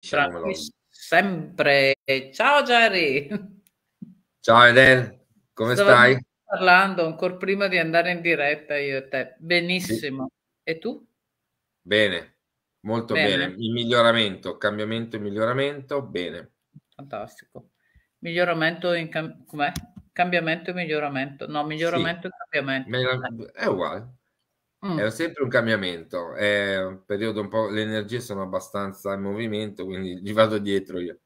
Diciamolo. sempre. Ciao Jerry. Ciao Eden, come Stavo stai? parlando ancora prima di andare in diretta io e te. Benissimo. Sì. E tu? Bene, molto bene. bene. Il miglioramento, cambiamento e miglioramento, bene. Fantastico. Miglioramento in cam- com'è? Cambiamento e miglioramento. No, miglioramento sì. e cambiamento. È uguale. Mm. È sempre un cambiamento, è un periodo un po', le energie sono abbastanza in movimento, quindi gli vado dietro io.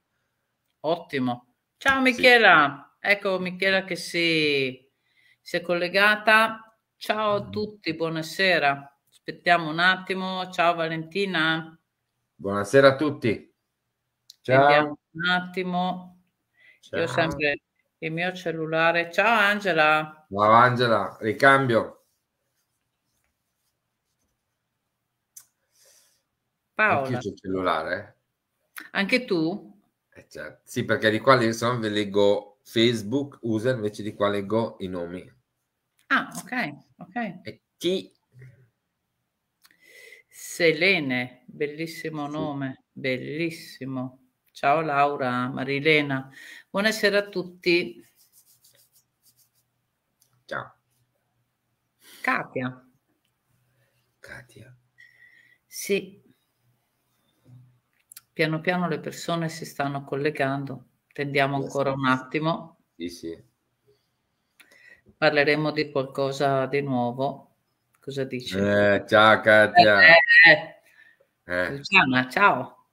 Ottimo. Ciao Michela, sì. ecco Michela che si, si è collegata. Ciao a mm-hmm. tutti, buonasera. Aspettiamo un attimo. Ciao Valentina. Buonasera a tutti. Ciao. Vediamo un attimo. Ciao. Io sempre il mio cellulare. Ciao Angela. Ciao Angela, ricambio. Paola. Anche il cellulare. Anche tu? Eh, certo. Sì, perché di qua se no leggo Facebook user invece di qua leggo i nomi. Ah, ok, ok. E chi? Selene, bellissimo nome, bellissimo. Ciao Laura, Marilena. Buonasera a tutti. Ciao. Katia. Katia. Sì, piano piano le persone si stanno collegando. Tendiamo ancora un attimo. Sì, sì. Parleremo di qualcosa di nuovo. Cosa dici? Eh, ciao Katia. Eh, eh, eh. eh. Luciana, ciao.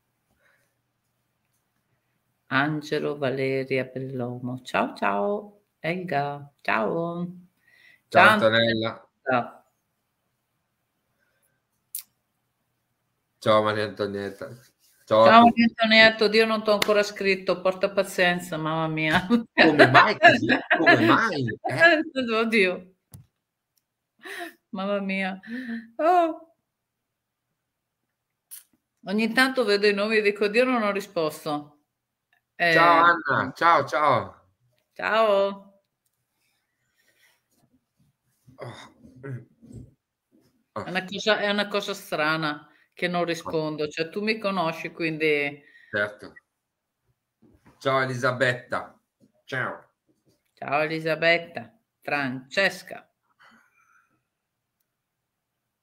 Angelo Valeria Bellomo. Ciao ciao. Elga, ciao. Ciao, ciao Antonella. Ciao. Ciao Maria Antonietta. Ciao, Ciao Antonietto, Dio non ti ho ancora scritto, porta pazienza, mamma mia. Come mai così? Come mai? Eh? Oddio. Mamma mia. Oh. Ogni tanto vedo i nomi e dico Dio non ho risposto. Eh, ciao Anna, ciao ciao. Ciao. Oh. È, una cosa, è una cosa strana che non rispondo, cioè tu mi conosci quindi... Certo. Ciao Elisabetta. Ciao. Ciao Elisabetta. Francesca.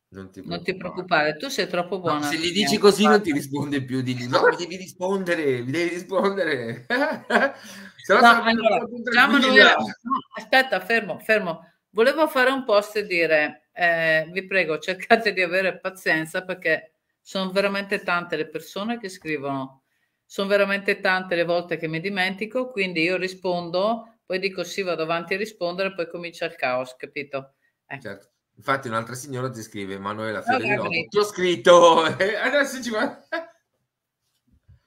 Non ti, non ti preoccupare, tu sei troppo buona. No, se gli dici così fatto. non ti risponde più, di no, mi devi rispondere, mi devi rispondere. no, allora, era... Diciamo no, aspetta, fermo, fermo. Volevo fare un post e dire, eh, vi prego, cercate di avere pazienza perché sono veramente tante le persone che scrivono, sono veramente tante le volte che mi dimentico, quindi io rispondo, poi dico sì, vado avanti a rispondere, poi comincia il caos, capito? Eh. Certo. Infatti un'altra signora ti scrive, Manuela Fiore no, di Lobo, ti ho scritto, adesso ci va.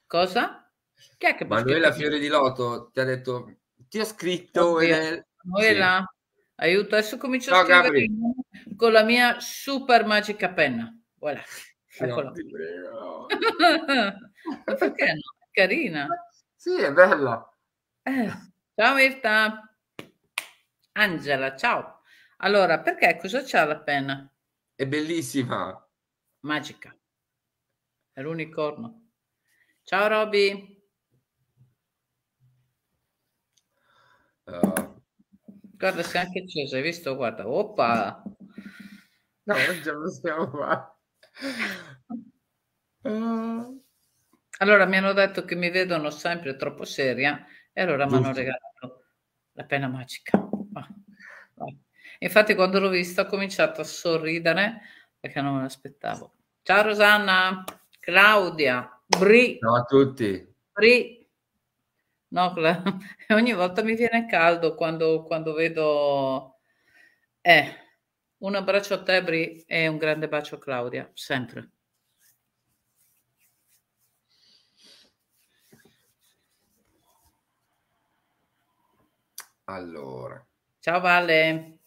Cosa? Chi è che Manuela Fiore di Loto ti ha detto ti ho scritto e... Manuela sì. aiuto adesso comincio no, a scrivere Gabri. con la mia super magica penna voilà. Eccolo. Ma perché no? È carina. Sì, è bella. Eh, ciao Mirta. Angela, ciao. Allora, perché cosa c'ha la penna? È bellissima. Magica. È l'unicorno. Ciao Roby. Uh. Guarda, sei anche acceso, hai visto? Guarda, oppa. No, già lo stiamo qua. Uh, allora mi hanno detto che mi vedono sempre troppo seria e allora mi hanno regalato la penna magica. Ah, Infatti quando l'ho vista ho cominciato a sorridere perché non me l'aspettavo. Ciao Rosanna, Claudia, Bri. Ciao a tutti. Bri. No, ogni volta mi viene caldo quando, quando vedo... Eh, un abbraccio a te, Bri, e un grande bacio a Claudia, sempre. Allora. Ciao Vale.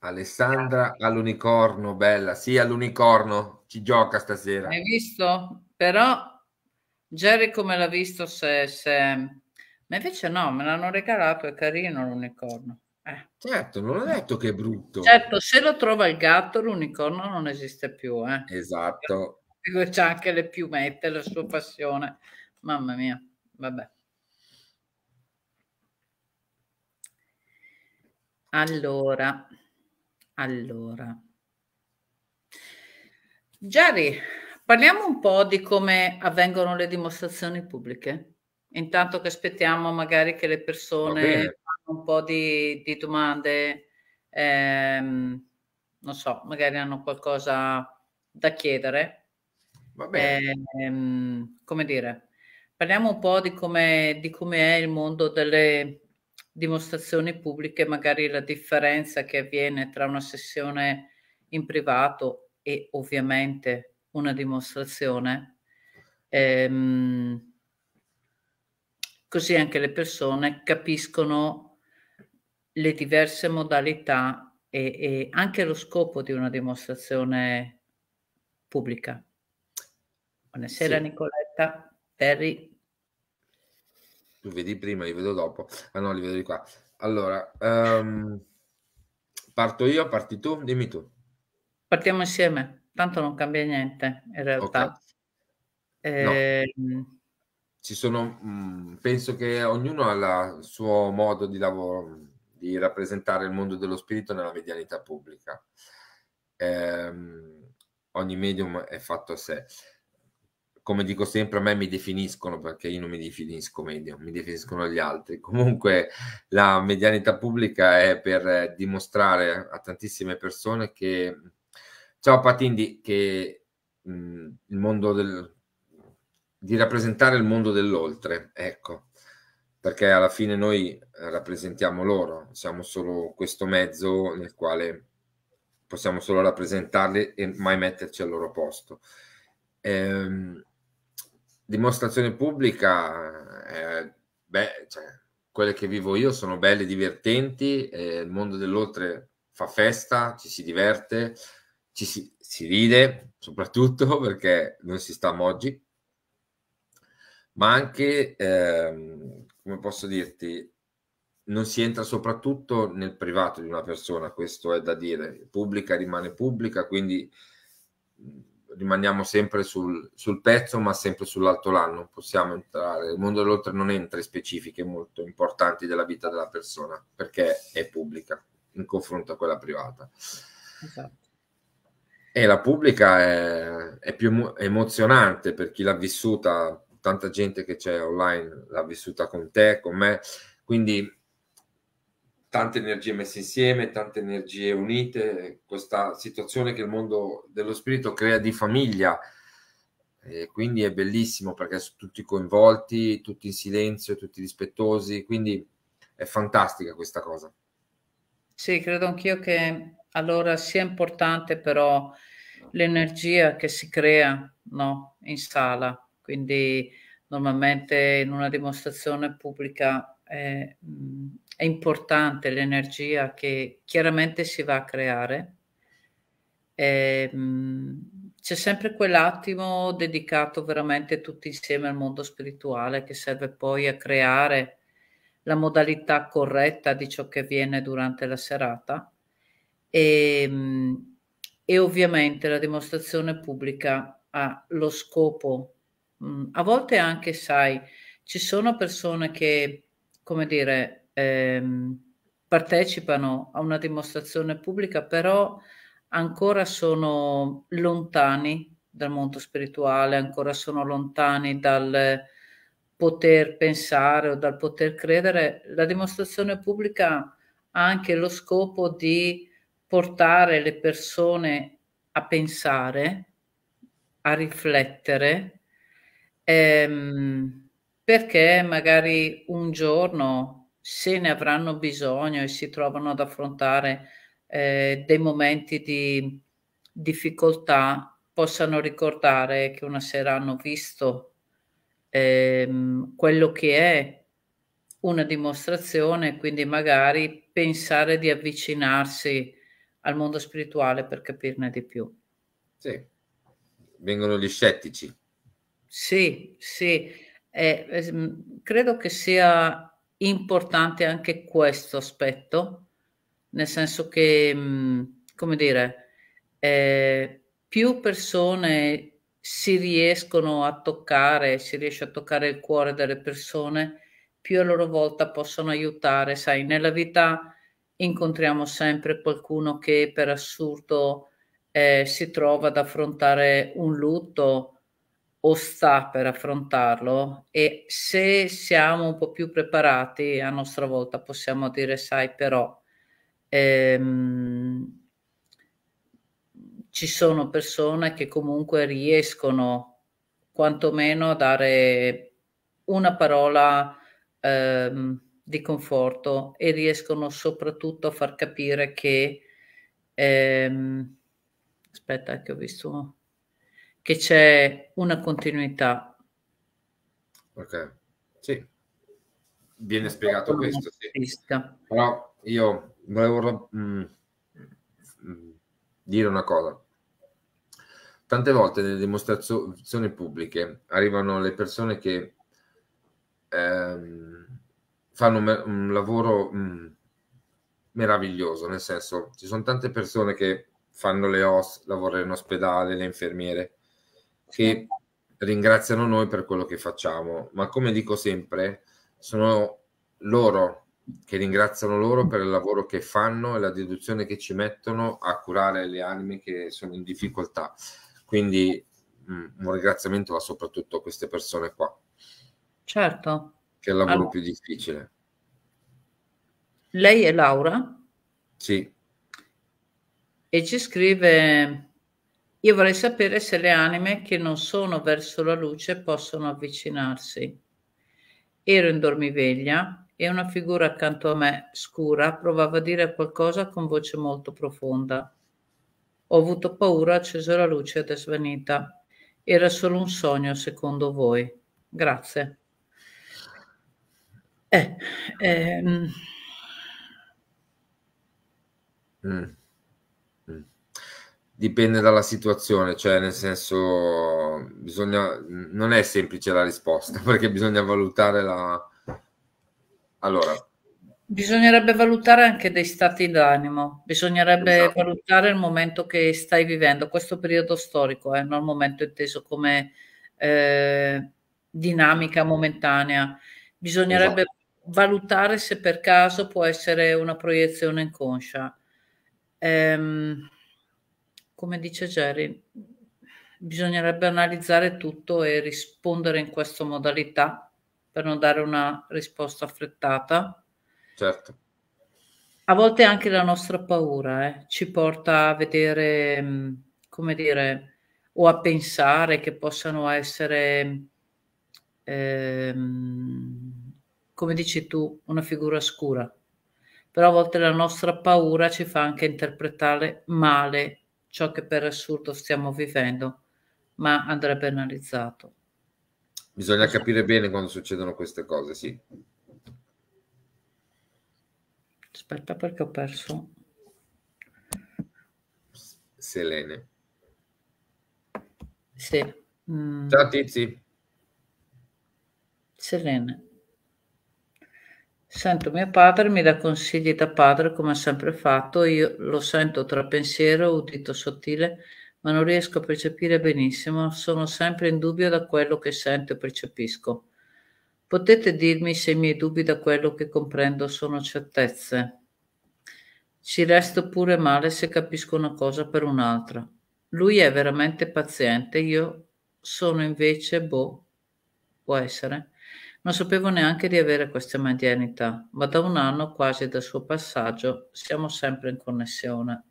Alessandra all'unicorno, bella. Sì, all'unicorno, ci gioca stasera. Hai visto? Però Jerry come l'ha visto se, se... Ma invece no, me l'hanno regalato, è carino l'unicorno. Certo, non ho detto che è brutto. Certo, se lo trova il gatto, l'unicorno non esiste più. Eh. Esatto. C'è anche le piumette, la sua passione. Mamma mia, vabbè. Allora, allora. Jerry, parliamo un po' di come avvengono le dimostrazioni pubbliche, intanto che aspettiamo magari che le persone un po' di, di domande, ehm, non so, magari hanno qualcosa da chiedere. Va bene. Ehm, come dire, parliamo un po' di come, di come è il mondo delle dimostrazioni pubbliche, magari la differenza che avviene tra una sessione in privato e ovviamente una dimostrazione. Ehm, così anche le persone capiscono le diverse modalità e, e anche lo scopo di una dimostrazione pubblica. Buonasera sì. Nicoletta, Terry. Tu vedi prima, li vedo dopo. Ah no, li vedo di qua. Allora, um, parto io, parti tu, dimmi tu. Partiamo insieme, tanto non cambia niente in realtà. Okay. Eh, no. Ehm, Ci sono, mh, mm, penso che ognuno ha il suo modo di lavoro, di rappresentare il mondo dello spirito nella medianità pubblica. Eh, ogni medium è fatto a sé. Come dico sempre, a me mi definiscono perché io non mi definisco medium, mi definiscono gli altri. Comunque la medianità pubblica è per dimostrare a tantissime persone che, ciao Patindi, che mh, il mondo del... di rappresentare il mondo dell'oltre, ecco perché alla fine noi eh, rappresentiamo loro, siamo solo questo mezzo nel quale possiamo solo rappresentarli e mai metterci al loro posto. Ehm, dimostrazione pubblica, eh, beh, cioè, quelle che vivo io sono belle, divertenti, eh, il mondo dell'oltre fa festa, ci si diverte, ci si, si ride soprattutto perché non si sta a oggi ma anche, ehm, come posso dirti, non si entra soprattutto nel privato di una persona, questo è da dire, pubblica rimane pubblica, quindi rimaniamo sempre sul, sul pezzo, ma sempre sull'altolano, non possiamo entrare, il mondo dell'oltre non entra in specifiche molto importanti della vita della persona, perché è pubblica in confronto a quella privata. Esatto. E la pubblica è, è più emozionante per chi l'ha vissuta tanta gente che c'è online l'ha vissuta con te, con me, quindi tante energie messe insieme, tante energie unite, questa situazione che il mondo dello spirito crea di famiglia. E quindi è bellissimo perché sono tutti coinvolti, tutti in silenzio, tutti rispettosi, quindi è fantastica questa cosa. Sì, credo anch'io che allora sia importante però l'energia che si crea no, in sala, quindi normalmente in una dimostrazione pubblica è, eh, è importante l'energia che chiaramente si va a creare. E, eh, c'è sempre quell'attimo dedicato veramente tutti insieme al mondo spirituale che serve poi a creare la modalità corretta di ciò che avviene durante la serata e, e ovviamente la dimostrazione pubblica ha lo scopo Mm, a volte anche, sai, ci sono persone che, come dire, ehm, partecipano a una dimostrazione pubblica, però ancora sono lontani dal mondo spirituale, ancora sono lontani dal poter pensare o dal poter credere, la dimostrazione pubblica ha anche lo scopo di portare le persone a pensare, a riflettere, Ehm, perché magari un giorno, se ne avranno bisogno e si trovano ad affrontare eh, dei momenti di difficoltà, possano ricordare che una sera hanno visto ehm, quello che è una dimostrazione, quindi magari pensare di avvicinarsi al mondo spirituale per capirne di più. Sì, vengono gli scettici sì, sì, eh, ehm, credo che sia importante anche questo aspetto, nel senso che, mhmm, come dire, eh, più persone si riescono a toccare, si riesce a toccare il cuore delle persone, più a loro volta possono aiutare. Sai, nella vita incontriamo sempre qualcuno che per assurdo eh, si trova ad affrontare un lutto o sta per affrontarlo e se siamo un po' più preparati a nostra volta possiamo dire sai però ehm, ci sono persone che comunque riescono quantomeno a dare una parola ehm, di conforto e riescono soprattutto a far capire che ehm, aspetta che ho visto che c'è una continuità. Ok, sì, viene spiegato questo. Sì. Però io volevo mh, mm, mm, dire una cosa. Tante volte nelle dimostrazioni pubbliche arrivano le persone che ehm, fanno me- un lavoro mh, mm, meraviglioso, nel senso ci sono tante persone che fanno le OS, lavorano in ospedale, le infermiere, che ringraziano noi per quello che facciamo, ma come dico sempre, sono loro che ringraziano loro per il lavoro che fanno e la deduzione che ci mettono a curare le anime che sono in difficoltà. Quindi mm, un ringraziamento va soprattutto a queste persone qua. Certo. Che è il lavoro allora. più difficile. Lei è Laura? Sì. E ci scrive io vorrei sapere se le anime che non sono verso la luce possono avvicinarsi. Ero in dormiveglia e una figura accanto a me, scura, provava a dire qualcosa con voce molto profonda. Ho avuto paura, acceso la luce ed è svanita. Era solo un sogno, secondo voi. Grazie. Eh, ehm... mm dipende dalla situazione, cioè nel senso bisogna, non è semplice la risposta perché bisogna valutare la... Allora. Bisognerebbe valutare anche dei stati d'animo, bisognerebbe esatto. valutare il momento che stai vivendo, questo periodo storico, eh, non il momento inteso come eh, dinamica momentanea. Bisognerebbe esatto. valutare se per caso può essere una proiezione inconscia. Ehm, come dice Jerry, bisognerebbe analizzare tutto e rispondere in questa modalità per non dare una risposta affrettata. Certo. A volte anche la nostra paura eh, ci porta a vedere, mm, come dire, o a pensare che possano essere, ehm, come dici tu, una figura scura. Però a volte la nostra paura ci fa anche interpretare male ciò che per assurdo stiamo vivendo, ma andrebbe analizzato. Bisogna esatto. capire bene quando succedono queste cose, sì. Aspetta perché ho perso. Selene. Sì. Mm. Ciao Tizi. Selene. Sento mio padre, mi dà consigli da padre come ha sempre fatto, io lo sento tra pensiero, udito sottile, ma non riesco a percepire benissimo, sono sempre in dubbio da quello che sento e percepisco. Potete dirmi se i miei dubbi da quello che comprendo sono certezze. Ci resto pure male se capisco una cosa per un'altra. Lui è veramente paziente, io sono invece boh, può essere non sapevo neanche di avere questa medianità, ma da un anno, quasi dal suo passaggio, siamo sempre in connessione.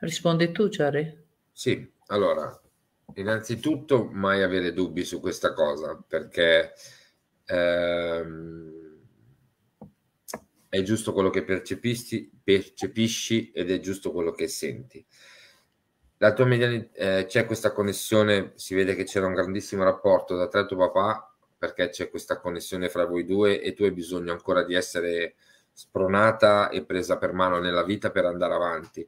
Rispondi tu, Jerry? Sì, allora, innanzitutto mai avere dubbi su questa cosa, perché ehm, è giusto quello che percepisci ed è giusto quello che senti la tua medianità, eh, c'è questa connessione, si vede che c'era un grandissimo rapporto da te e tuo papà, perché c'è questa connessione fra voi due e tu hai bisogno ancora di essere spronata e presa per mano nella vita per andare avanti.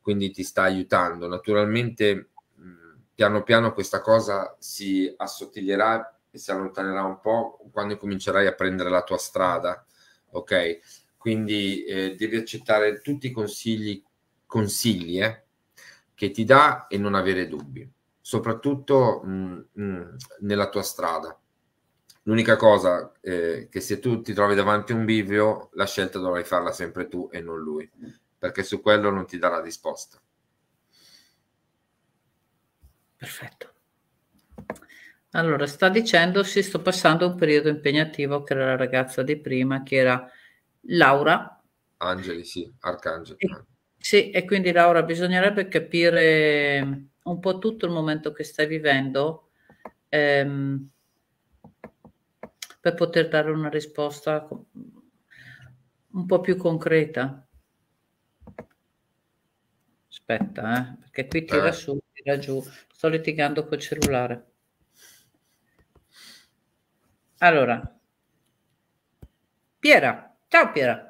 Quindi ti sta aiutando. Naturalmente, mm, piano piano questa cosa si assottiglierà e si allontanerà un po' quando comincerai a prendere la tua strada, ok? Quindi eh, devi accettare tutti i consigli, consigli, eh? che ti dà e non avere dubbi, soprattutto mh, mm, mh, mm, nella tua strada. L'unica cosa eh, che se tu ti trovi davanti a un bivio, la scelta dovrai farla sempre tu e non lui, perché su quello non ti darà risposta. Perfetto. Allora, sta dicendo, sì, sto passando un periodo impegnativo che era la ragazza di prima, che era Laura. Angeli, sì, Arcangeli. Sì, e quindi Laura, bisognerebbe capire mm, un po' tutto il momento che stai vivendo ehm, per poter dare una risposta un po' più concreta. Aspetta, eh, perché qui tira eh. su, tira giù. Sto litigando col cellulare. Allora, Piera, ciao Piera.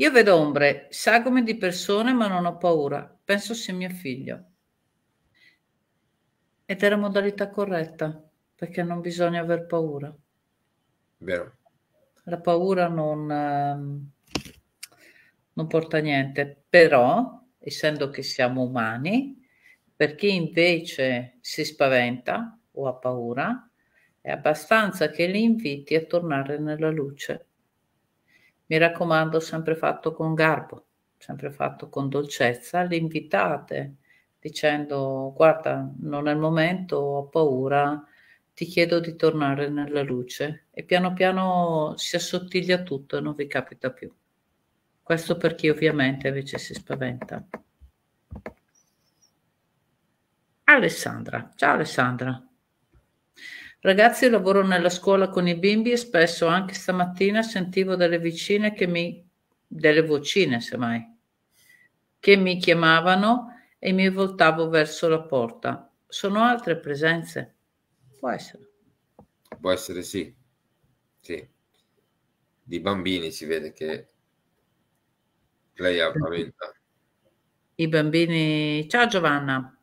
Io vedo ombre, sagome di persone, ma non ho paura. Penso sia mio figlio. Ed è la modalità corretta, perché non bisogna aver paura. Vero. La paura non, ehm, non porta a niente, però, essendo che siamo umani, per chi invece si spaventa o ha paura, è abbastanza che li inviti a tornare nella luce mi raccomando, sempre fatto con garbo, sempre fatto con dolcezza, le invitate dicendo guarda, non è il momento, ho paura, ti chiedo di tornare nella luce e piano piano si assottiglia tutto e non vi capita più. Questo per chi ovviamente invece si spaventa. Alessandra, ciao Alessandra. Ragazzi lavoro nella scuola con i bimbi e spesso anche stamattina sentivo delle vicine che mi delle vocine, semmai, che mi chiamavano e mi voltavo verso la porta. Sono altre presenze? Può essere. Può essere sì. Sì. Di bambini si vede che lei ha paventato. I bambini... Ciao Giovanna.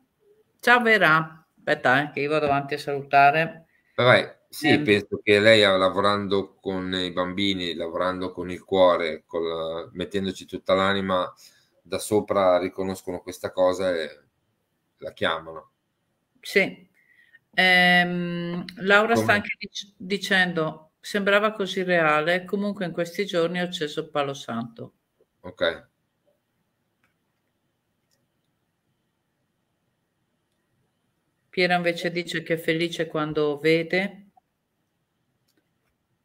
Ciao Vera. Aspetta, eh, che io vado avanti a salutare Vabbè, sì, Ehm. penso che lei ah, lavorando con i bambini, lavorando con il cuore, col mettendoci tutta l'anima, da sopra riconoscono questa cosa e la chiamano. Sì. Ehm, Laura sta anche dic- dicendo: sembrava così reale, comunque in questi giorni ho acceso il palo santo. Okay. Piero invece dice che è felice quando vede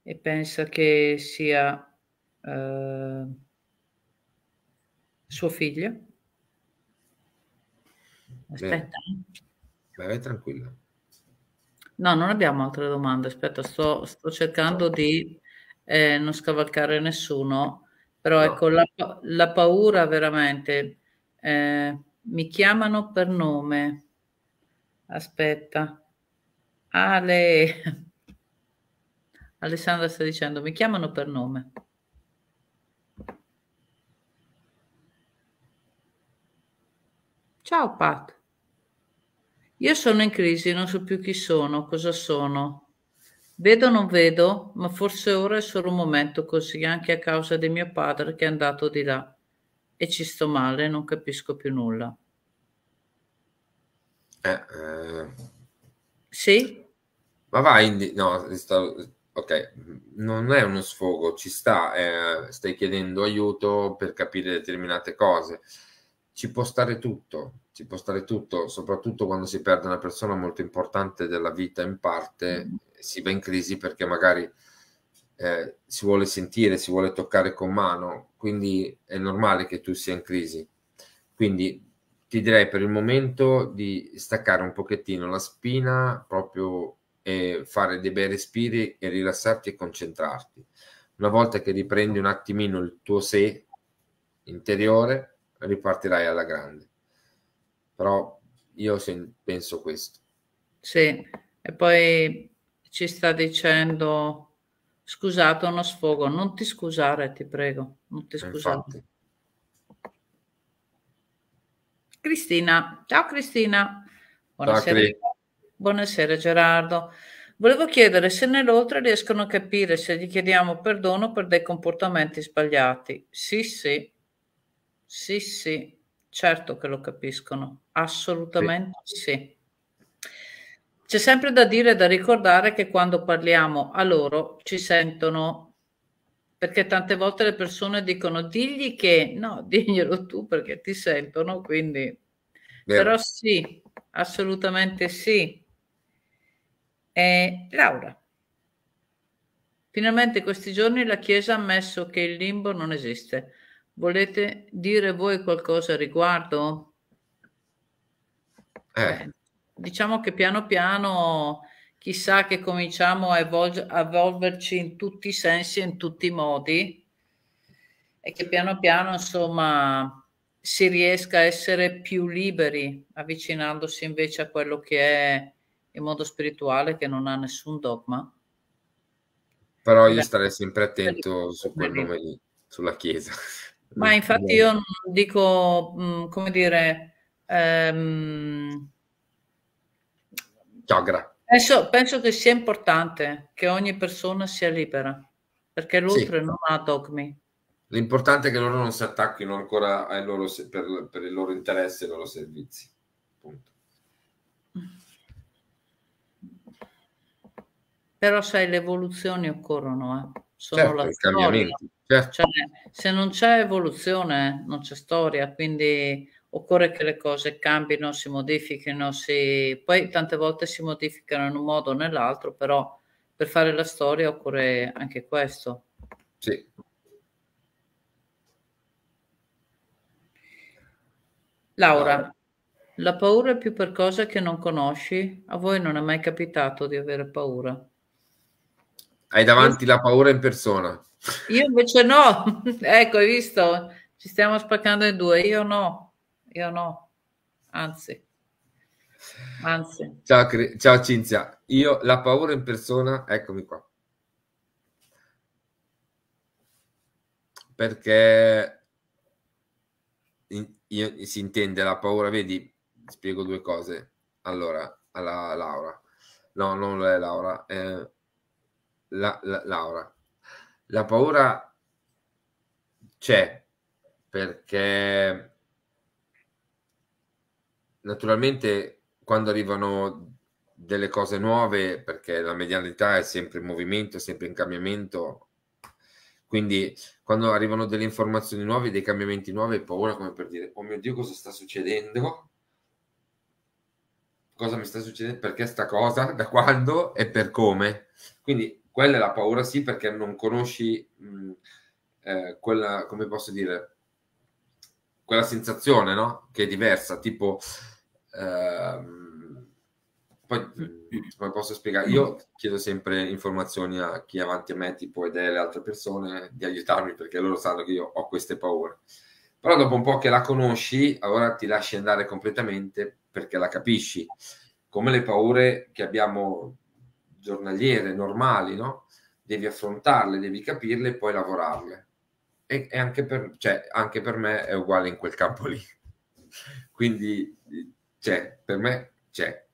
e pensa che sia eh, suo figlio. Aspetta. Beh, vai tranquilla. No, non abbiamo altre domande. Aspetta, sto, sto cercando di eh, non scavalcare nessuno, però no. ecco la, la, paura veramente. Eh, mi chiamano per nome Aspetta. Ale. Alessandra sta dicendo, mi chiamano per nome. Ciao Pat. Io sono in crisi, non so più chi sono, cosa sono. Vedo non vedo, ma forse ora è solo un momento così, anche a causa di mio padre che è andato di là. E ci sto male, non capisco più nulla. Eh, eh. Sì. Ma vai, indi- no, sto- ok, non è uno sfogo, ci sta, eh, stai chiedendo aiuto per capire determinate cose. Ci può stare tutto, ci può stare tutto, soprattutto quando si perde una persona molto importante della vita in parte, mm. si va in crisi perché magari eh, si vuole sentire, si vuole toccare con mano, quindi è normale che tu sia in crisi. Quindi ti direi per il momento di staccare un pochettino la spina, proprio eh, fare dei bei respiri e rilassarti e concentrarti. Una volta che riprendi un attimino il tuo sé interiore, ripartirai alla grande. Però io penso questo. Sì, e poi ci sta dicendo scusate uno sfogo, non ti scusare, ti prego, non ti scusate. Infatti. Cristina. Ciao Cristina. Buonasera. Ciao, Buonasera Gerardo. Volevo chiedere se nell'oltre riescono a capire se gli chiediamo perdono per dei comportamenti sbagliati. Sì, sì. Sì, sì. Certo che lo capiscono. Assolutamente sì. sì. C'è sempre da dire e da ricordare che quando parliamo a loro ci sentono perché tante volte le persone dicono digli che no, diglielo tu perché ti sentono, quindi... Vero. Però sì, assolutamente sì. E Laura, finalmente questi giorni la Chiesa ha ammesso che il limbo non esiste. Volete dire voi qualcosa al riguardo? Eh. Eh, diciamo che piano piano chissà che cominciamo a, evol- a evolverci in tutti i sensi e in tutti i modi e che piano piano insomma si riesca a essere più liberi avvicinandosi invece a quello che è il mondo spirituale che non ha nessun dogma però io starei sempre attento su quello nome lì sulla chiesa ma infatti io dico mm, come dire ehm... Chagra Penso, penso, che sia importante che ogni persona sia libera, perché l'oltre sì. non ha dogmi. L'importante è che loro non si attacchino ancora loro, per, per, il loro interesse e i loro servizi. Punto. Però sai, le evoluzioni occorrono, eh. sono certo, la certo. Cioè, se non c'è evoluzione non c'è storia, quindi occorre che le cose cambino, si modifichino, si... poi tante volte si modificano in un modo o nell'altro, però per fare la storia occorre anche questo. Sì. Laura, la paura è più per cose che non conosci? A voi non è mai capitato di avere paura? Hai davanti la paura in persona? Io invece no, ecco, hai visto? Ci stiamo spaccando in due, io no io no, anzi. Anzi. Ciao, ciao Cinzia, io la paura in persona, eccomi qua. Perché io, si intende la paura, vedi, spiego due cose. Allora, alla Laura, no, non è Laura, eh, la, la, Laura. La paura c'è perché naturalmente quando arrivano delle cose nuove, perché la medianità è sempre in movimento, è sempre in cambiamento, quindi quando arrivano delle informazioni nuove, dei cambiamenti nuovi, è paura come per dire, oh mio Dio, cosa sta succedendo? Cosa mi sta succedendo? Perché sta cosa? Da quando? E per come? Quindi quella è la paura, sì, perché non conosci mh, eh, quella, come posso dire, quella sensazione, no? Che è diversa, tipo Ehm, poi mm, come posso spiegare? Io chiedo sempre informazioni a chi è avanti a me, tipo ed è le altre persone, di aiutarmi perché loro sanno che io ho queste paure. Però dopo un po' che la conosci, allora ti lasci andare completamente perché la capisci. Come le paure che abbiamo giornaliere, normali, no? Devi affrontarle, devi capirle e poi lavorarle. E, e anche, per, cioè, anche per me è uguale in quel campo lì. Quindi c'è, per me c'è.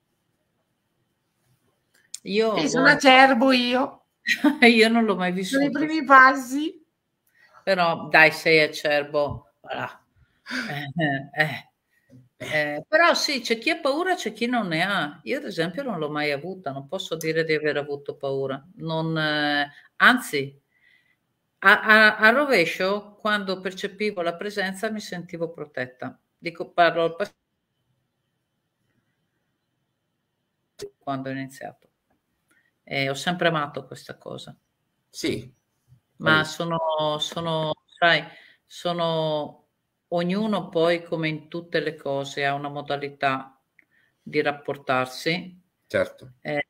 Io e sono acerbo io. io non l'ho mai vissuto. Sono i primi passi. Però dai, sei acerbo. Voilà. Eh, eh, eh. Eh, però sì, c'è chi ha paura, c'è chi non ne ha. Io ad esempio non l'ho mai avuta, non posso dire di aver avuto paura. Non, eh, anzi, a, a, a rovescio, quando percepivo la presenza, mi sentivo protetta dico parlo al passato. quando ho iniziato. E eh, ho sempre amato questa cosa. Sì. Ma sì. sono, sono, sai, sono ognuno poi, come in tutte le cose, ha una modalità di rapportarsi. Certo. Eh,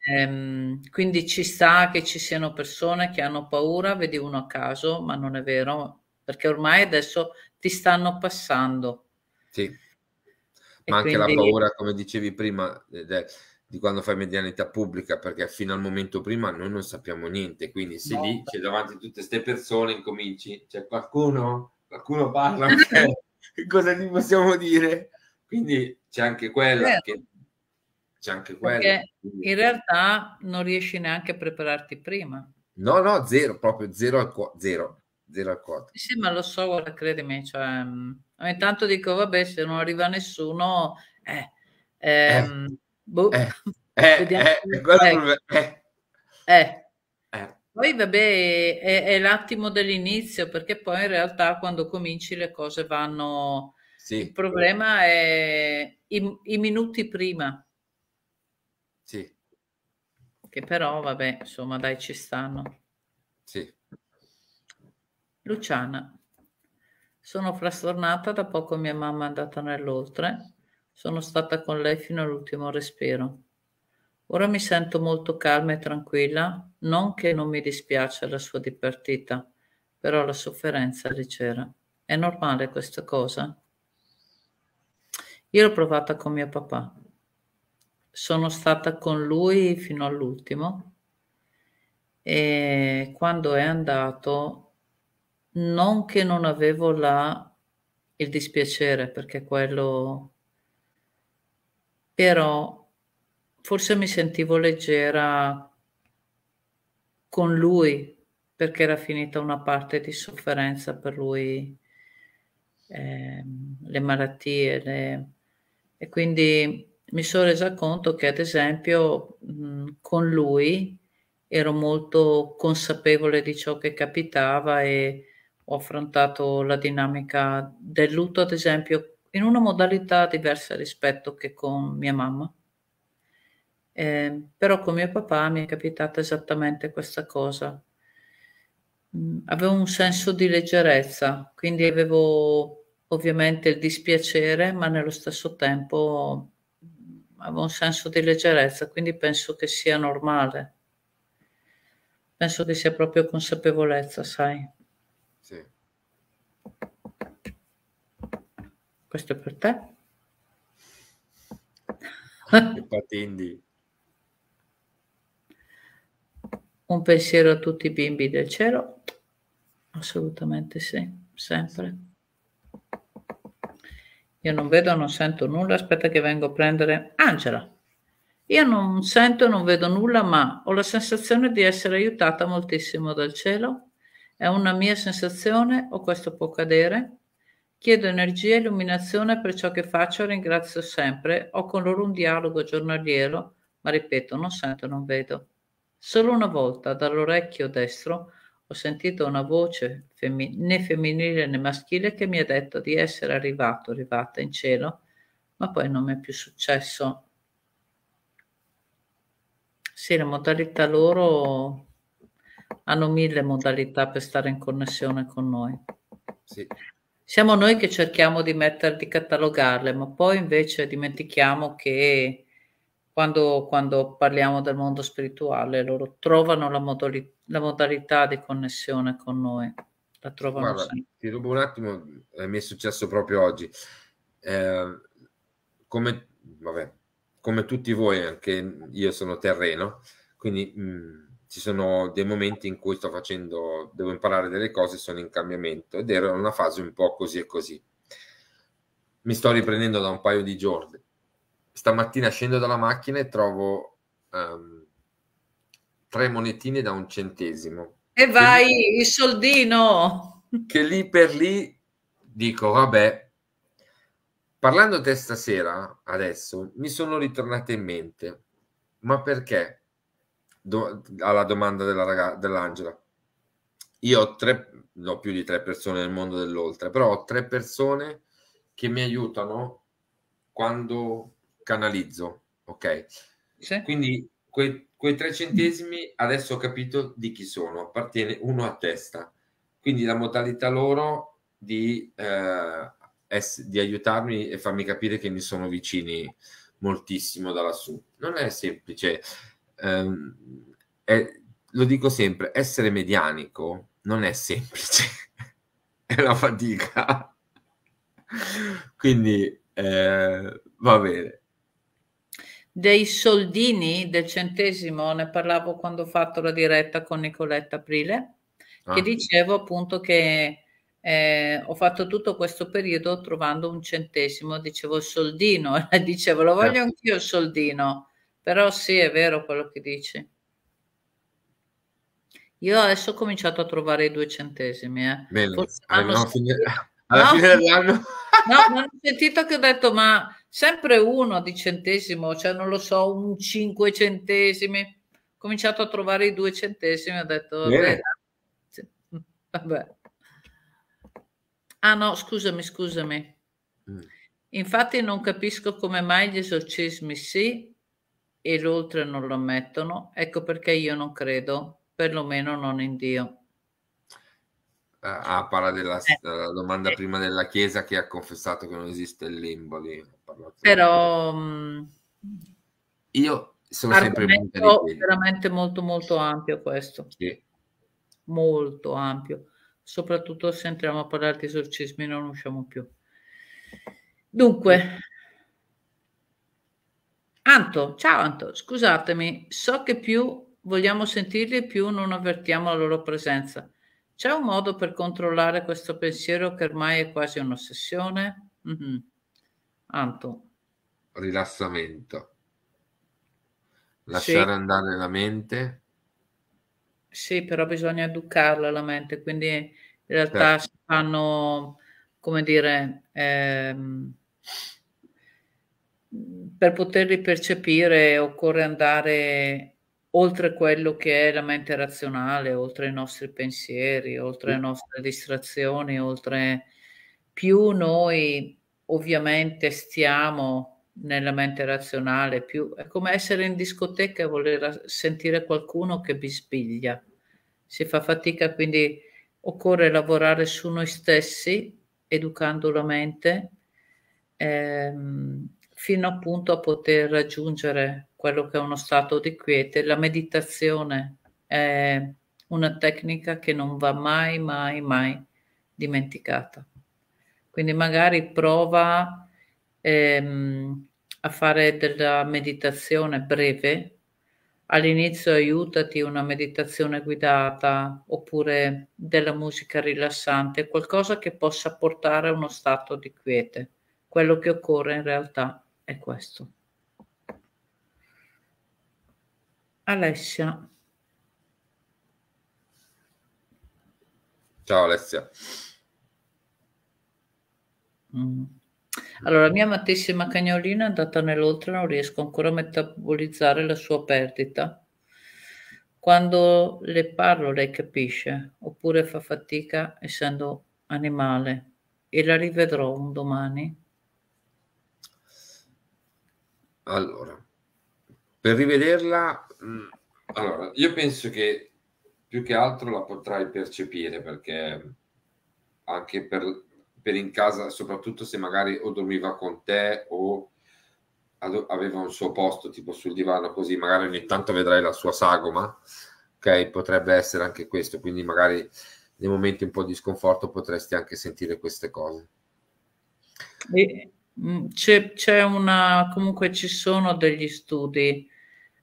quindi ci sta che ci siano persone che hanno paura, vedi uno a caso, ma non è vero, perché ormai adesso ti stanno passando. Sì. Ma e anche quindi... la paura, come dicevi prima, eh, di quando fai medianità pubblica perché fino al momento prima noi non sappiamo niente quindi se no, lì c'è davanti a tutte queste persone incominci c'è qualcuno qualcuno parla cioè, cosa gli possiamo dire quindi c'è anche quella certo. che c'è anche quello perché in realtà non riesci neanche a prepararti prima no no zero proprio zero al cuore zero zero al cuore sì ma lo so guarda credimi cioè mm, ogni tanto dico vabbè se non arriva nessuno eh, eh. ehm, eh Boh. Eh, eh, eh, eh, Poi vabbè, è, è, l'attimo dell'inizio, perché poi in realtà quando cominci le cose vanno... Sì. Il problema è i, i minuti prima. Sì. Che però, vabbè, insomma, dai, ci stanno. Sì. Luciana, sono frastornata, da poco mia mamma è andata nell'oltre sono stata con lei fino all'ultimo respiro. Ora mi sento molto calma e tranquilla, non che non mi dispiace la sua dipartita, però la sofferenza lì c'era. È normale questa cosa? Io l'ho provata con mio papà. Sono stata con lui fino all'ultimo e quando è andato, non che non avevo la, il dispiacere, perché quello però forse mi sentivo leggera con lui perché era finita una parte di sofferenza per lui, eh, le malattie. Le... E quindi mi sono resa conto che, ad esempio, mh, con lui ero molto consapevole di ciò che capitava e ho affrontato la dinamica del lutto, ad esempio, in una modalità diversa rispetto che con mia mamma. Eh, però con mio papà mi è capitata esattamente questa cosa. Mm, avevo un senso di leggerezza, quindi avevo ovviamente il dispiacere, ma nello stesso tempo mm, avevo un senso di leggerezza, quindi penso che sia normale. Penso che sia proprio consapevolezza, sai. Questo è per te? patindi. Un pensiero a tutti i bimbi del cielo? Assolutamente sì, sempre. Io non vedo, non sento nulla, aspetta che vengo a prendere Angela. Io non sento, non vedo nulla, ma ho la sensazione di essere aiutata moltissimo dal cielo. È una mia sensazione o questo può cadere? Chiedo energia e illuminazione per ciò che faccio ringrazio sempre. Ho con loro un dialogo giornaliero, ma ripeto, non sento, non vedo. Solo una volta dall'orecchio destro ho sentito una voce femmi- né femminile né maschile che mi ha detto di essere arrivato, arrivata in cielo, ma poi non mi è più successo. Sì, le modalità loro hanno mille modalità per stare in connessione con noi. Sì. Siamo noi che cerchiamo di mettere, di catalogarle, ma poi invece dimentichiamo che quando, quando parliamo del mondo spirituale loro trovano la, modalità, la modalità di connessione con noi. La trovano Guarda, Ti rubo un attimo, eh, mi è successo proprio oggi. Eh, come, vabbè, come tutti voi, anche io sono terreno, quindi... Mh, mm, ci sono dei momenti in cui sto facendo, devo imparare delle cose, sono in cambiamento ed ero in una fase un po' così e così. Mi sto riprendendo da un paio di giorni. Stamattina scendo dalla macchina e trovo um, tre monetine da un centesimo. E vai, lì, il soldino! Che lì per lì dico, vabbè, parlando di stasera, adesso, mi sono ritornate in mente. Ma perché? do, alla domanda della raga, dell'Angela. Io ho tre, no, più di tre persone nel mondo dell'oltre, però ho tre persone che mi aiutano quando canalizzo, ok? Sì. Quindi quei, quei tre centesimi adesso ho capito di chi sono, appartiene uno a testa. Quindi la modalità loro di, eh, es- di aiutarmi e farmi capire che mi sono vicini moltissimo da lassù. Non è semplice ehm, è, lo dico sempre, essere medianico non è semplice, è la fatica. Quindi eh, va bene. Dei soldini del centesimo ne parlavo quando ho fatto la diretta con Nicoletta Aprile, ah. dicevo appunto che eh, ho fatto tutto questo periodo trovando un centesimo, dicevo soldino, dicevo lo voglio eh. anch'io soldino. Però sì, è vero quello che dici. Io adesso ho cominciato a trovare i due centesimi. Eh. Bene, alla, fine, alla fine dell'anno. No, ma ho sentito che ho detto, ma sempre uno di centesimo, cioè non lo so, un cinque centesimi. Ho cominciato a trovare i due centesimi, ho detto, vabbè. vabbè. Ah no, scusami, scusami. Mm. Infatti non capisco come mai gli esorcismi sì e l'oltre non lo ammettono, ecco perché io non credo, perlomeno non in Dio. Ah, ah parla della, eh, della domanda eh. prima della Chiesa che ha confessato che non esiste il limbo lì. Però di... Mm, io sono sempre veramente molto molto ampio questo. Sì. Molto ampio, soprattutto se entriamo a parlare di esorcismi non usciamo più. Dunque, Anto, ciao Anto, scusatemi, so che più vogliamo sentirli più non avvertiamo la loro presenza. C'è un modo per controllare questo pensiero che ormai è quasi un'ossessione? Mm-hmm. Anto. Rilassamento. Lasciare sì. andare la mente. Sì, però bisogna educarla la mente, quindi in realtà certo. si fanno, come dire, ehm, per poterli percepire occorre andare oltre quello che è la mente razionale, oltre i nostri pensieri, oltre le nostre distrazioni, oltre più noi ovviamente stiamo nella mente razionale, più è come essere in discoteca e voler sentire qualcuno che bisbiglia. Si fa fatica, quindi occorre lavorare su noi stessi, educando la mente. Ehm, fino appunto a poter raggiungere quello che è uno stato di quiete. La meditazione è una tecnica che non va mai, mai, mai dimenticata. Quindi magari prova ehm, a fare della meditazione breve. All'inizio aiutati una meditazione guidata oppure della musica rilassante, qualcosa che possa portare a uno stato di quiete, quello che occorre in realtà è questo. Alessia. Ciao Alessia. Mm. Allora, mia amatissima cagnolina è andata nell'oltre, non riesco ancora a metabolizzare la sua perdita. Quando le parlo lei capisce, oppure fa fatica essendo animale e la rivedrò un domani Allora, per rivederla, mm, allora, io penso che più che altro la potrai percepire perché anche per, per in casa, soprattutto se magari o dormiva con te o aveva un suo posto tipo sul divano così, magari ogni tanto vedrai la sua sagoma, ok? Potrebbe essere anche questo, quindi magari nei momenti un po' di sconforto potresti anche sentire queste cose. Mm, c'è, c'è una, comunque ci sono degli studi,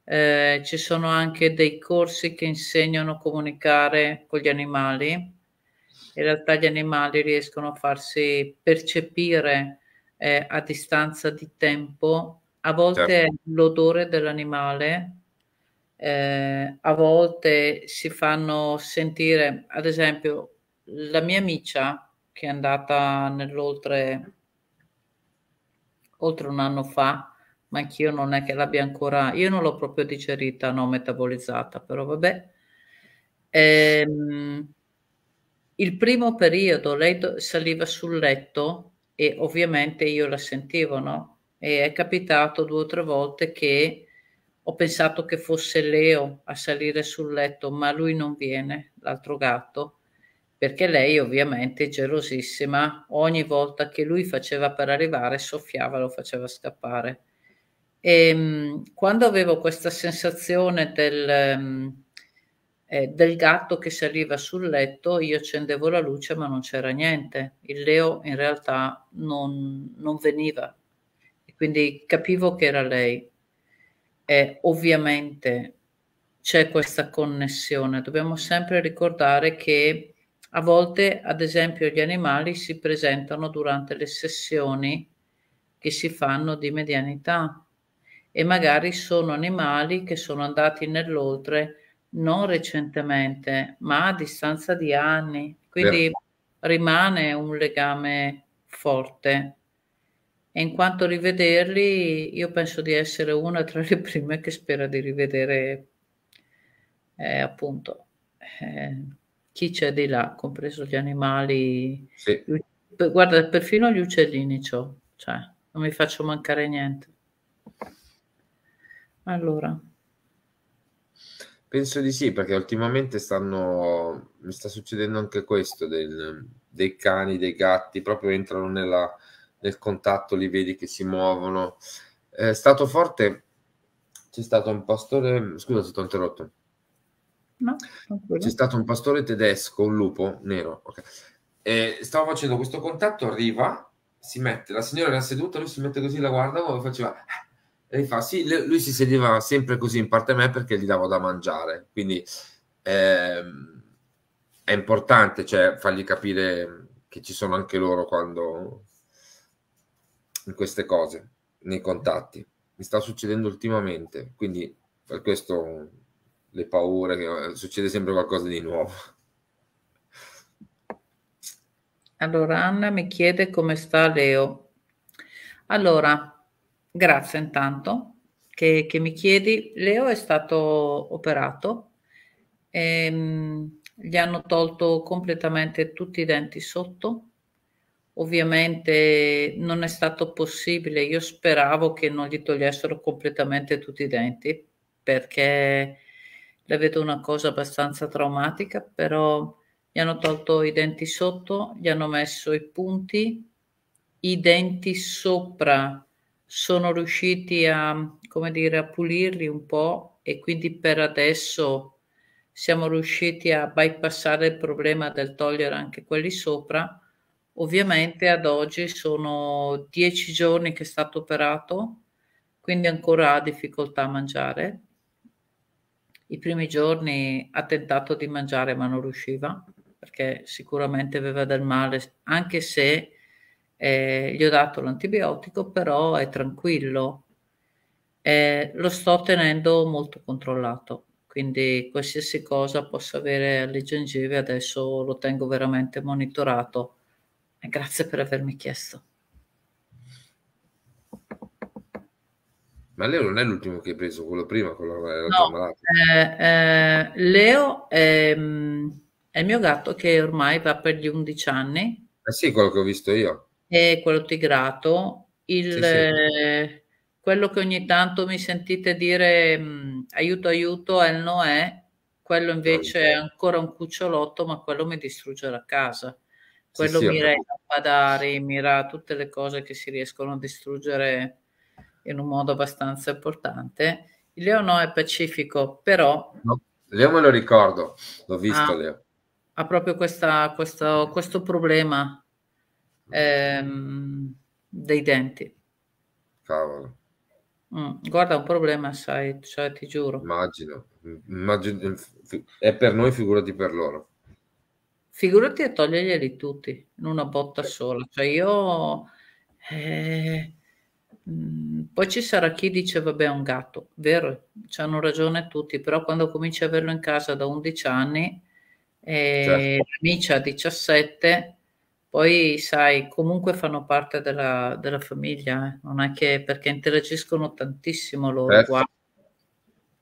eh, ci sono anche dei corsi che insegnano a comunicare con gli animali. In realtà gli animali riescono a farsi percepire eh, a distanza di tempo, a volte certo. l'odore dell'animale, eh, a volte si fanno sentire, ad esempio, la mia amica che è andata nell'oltre oltre un anno fa, ma anch'io non è che l'abbia ancora, io non l'ho proprio digerita, no, metabolizzata, però vabbè. Ehm, il primo periodo lei do- saliva sul letto e ovviamente io la sentivo, no? E è capitato due o tre volte che ho pensato che fosse Leo a salire sul letto, ma lui non viene, l'altro gatto perché lei ovviamente gelosissima ogni volta che lui faceva per arrivare soffiava, lo faceva scappare. E ehm, quando avevo questa sensazione del, ehm, eh, del gatto che saliva sul letto, io accendevo la luce ma non c'era niente, il Leo in realtà non, non veniva, e quindi capivo che era lei. E ovviamente c'è questa connessione, dobbiamo sempre ricordare che a volte, ad esempio, gli animali si presentano durante le sessioni che si fanno di medianità e magari sono animali che sono andati nell'oltre non recentemente, ma a distanza di anni. Quindi Beh. rimane un legame forte. E in quanto rivederli, io penso di essere una tra le prime che spera di rivedere eh, appunto. Eh, chi c'è di là, compreso gli animali. Sì. Guarda, perfino gli uccellini c'ho, cioè, non mi faccio mancare niente. Allora. Penso di sì, perché ultimamente stanno, mi sta succedendo anche questo, del, dei cani, dei gatti, proprio entrano nella, nel contatto, li vedi che si muovono. È stato forte, c'è stato un pastore, scusa se ti ho interrotto, No, C'è stato un pastore tedesco, un lupo nero. Okay. E stavo facendo questo contatto, arriva, si mette, la signora era seduta, lui si mette così, la guarda come faceva. Eh, e fa, sì, lui si sedeva sempre così in parte a me perché gli davo da mangiare. Quindi ehm, è importante cioè, fargli capire che ci sono anche loro quando in queste cose, nei contatti. Mi sta succedendo ultimamente, quindi per questo le paure, che eh, succede sempre qualcosa di nuovo. Allora Anna mi chiede come sta Leo. Allora, grazie intanto che, che mi chiedi. Leo è stato operato, e, ehm, gli hanno tolto completamente tutti i denti sotto. Ovviamente non è stato possibile, io speravo che non gli togliessero completamente tutti i denti perché le vedo una cosa abbastanza traumatica, però gli hanno tolto i denti sotto, gli hanno messo i punti, i denti sopra sono riusciti a, come dire, a pulirli un po' e quindi per adesso siamo riusciti a bypassare il problema del togliere anche quelli sopra. Ovviamente ad oggi sono dieci giorni che è stato operato, quindi ancora ha difficoltà a mangiare i primi giorni ha tentato di mangiare ma non riusciva perché sicuramente aveva del male, anche se eh, gli ho dato l'antibiotico, però è tranquillo. Eh, lo sto tenendo molto controllato, quindi qualsiasi cosa possa avere alle gengive adesso lo tengo veramente monitorato. E grazie per avermi chiesto. Ma Leo non è l'ultimo che hai preso, quello prima, quello l'altro no, Eh, eh, Leo è, mm, è, il mio gatto che ormai va per gli 11 anni. Eh sì, quello che ho visto io. È quello tigrato. Il, sì, sì. Eh, quello che ogni tanto mi sentite dire mm, aiuto, aiuto, è il Noè. Quello invece è ancora un cucciolotto, ma quello mi distrugge la casa. Quello sì, mira i lampadari, mira tutte le cose che si riescono a distruggere in un modo abbastanza importante. Il Leo è pacifico, però... No, Leo me lo ricordo, l'ho visto ha, ah, Leo. Ha proprio questa, questo, questo problema ehm, dei denti. Cavolo. Mm, guarda, un problema, sai, cioè, ti giuro. Immagino, immagino, è per noi, figurati per loro. Figurati a toglierglieli tutti in una botta eh. sola. Cioè io... Eh, Mm, poi ci sarà chi dice vabbè è un gatto, vero, hanno ragione tutti, però quando cominci a averlo in casa da 11 anni, e certo. a 17, poi sai, comunque fanno parte della, della famiglia, eh. non è che perché interagiscono tantissimo loro. Certo.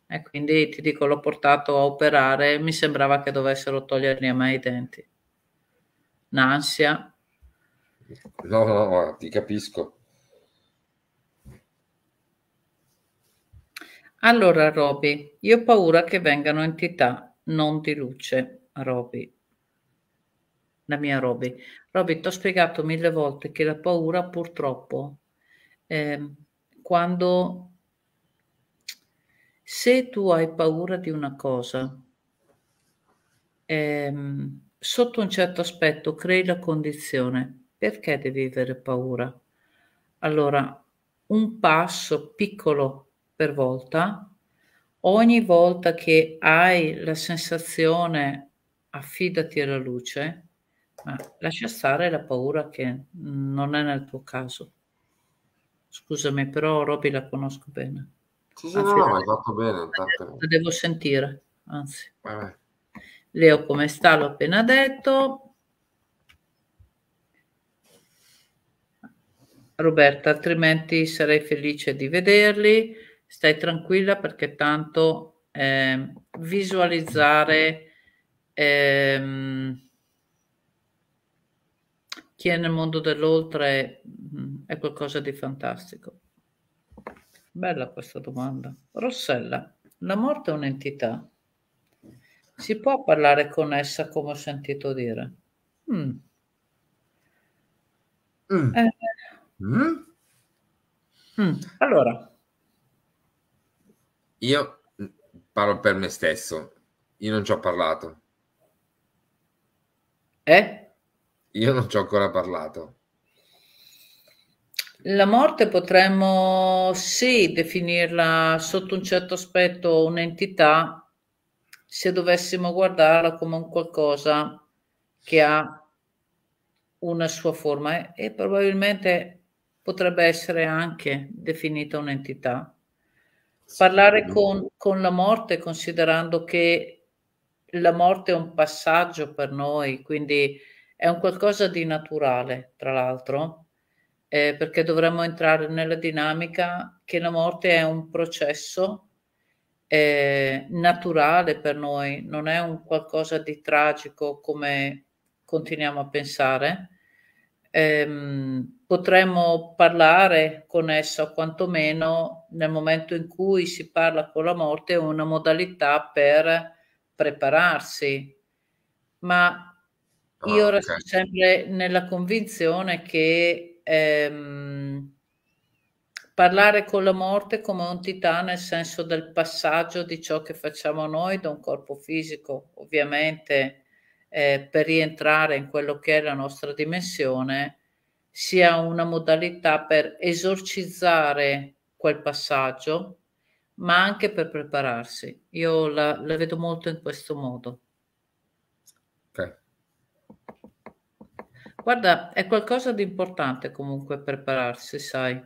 E quindi ti dico, l'ho portato a operare, mi sembrava che dovessero togliermi a me i denti. Un'ansia. No, no, no, ti capisco. Allora Roby, io ho paura che vengano entità, non di luce, Roby. La mia Roby. Roby, ti ho spiegato mille volte che la paura purtroppo eh, quando se tu hai paura di una cosa, ehm, sotto un certo aspetto crei la condizione. Perché devi avere paura? Allora, un passo piccolo per volta, ogni volta che hai la sensazione affidati alla luce, ma lascia stare la paura che non è nel tuo caso. Scusami, però Roby la conosco bene. Sì, sì, anzi, no, no, hai fatto bene. Intanto. La devo sentire, anzi. Eh. Leo come sta, l'ho appena detto. Roberta, altrimenti sarei felice di vederli stai tranquilla perché tanto eh, visualizzare ehm, chi è nel mondo dell'oltre mm, è qualcosa di fantastico. Bella questa domanda. Rossella, la morte è un'entità. Si può parlare con essa come ho sentito dire? Mm. Mm. Eh. Mm. mm. Allora, io mm, parlo per me stesso, io non ci ho parlato. Eh? Io non ci ho ancora parlato. La morte potremmo sì definirla sotto un certo aspetto un'entità se dovessimo guardarla come un qualcosa che ha una sua forma e, eh, e probabilmente potrebbe essere anche definita un'entità parlare con, con la morte considerando che la morte è un passaggio per noi, quindi è un qualcosa di naturale, tra l'altro, eh, perché dovremmo entrare nella dinamica che la morte è un processo eh, naturale per noi, non è un qualcosa di tragico come continuiamo a pensare. Ehm, potremmo parlare con essa, quantomeno nel momento in cui si parla con la morte, una modalità per prepararsi. Ma io ah, okay. resto sempre nella convinzione che ehm, parlare con la morte come entità nel senso del passaggio di ciò che facciamo noi da un corpo fisico, ovviamente eh, per rientrare in quello che è la nostra dimensione, sia una modalità per esorcizzare quel passaggio, ma anche per prepararsi. Io la, la vedo molto in questo modo. Okay. Guarda, è qualcosa di importante comunque prepararsi, sai,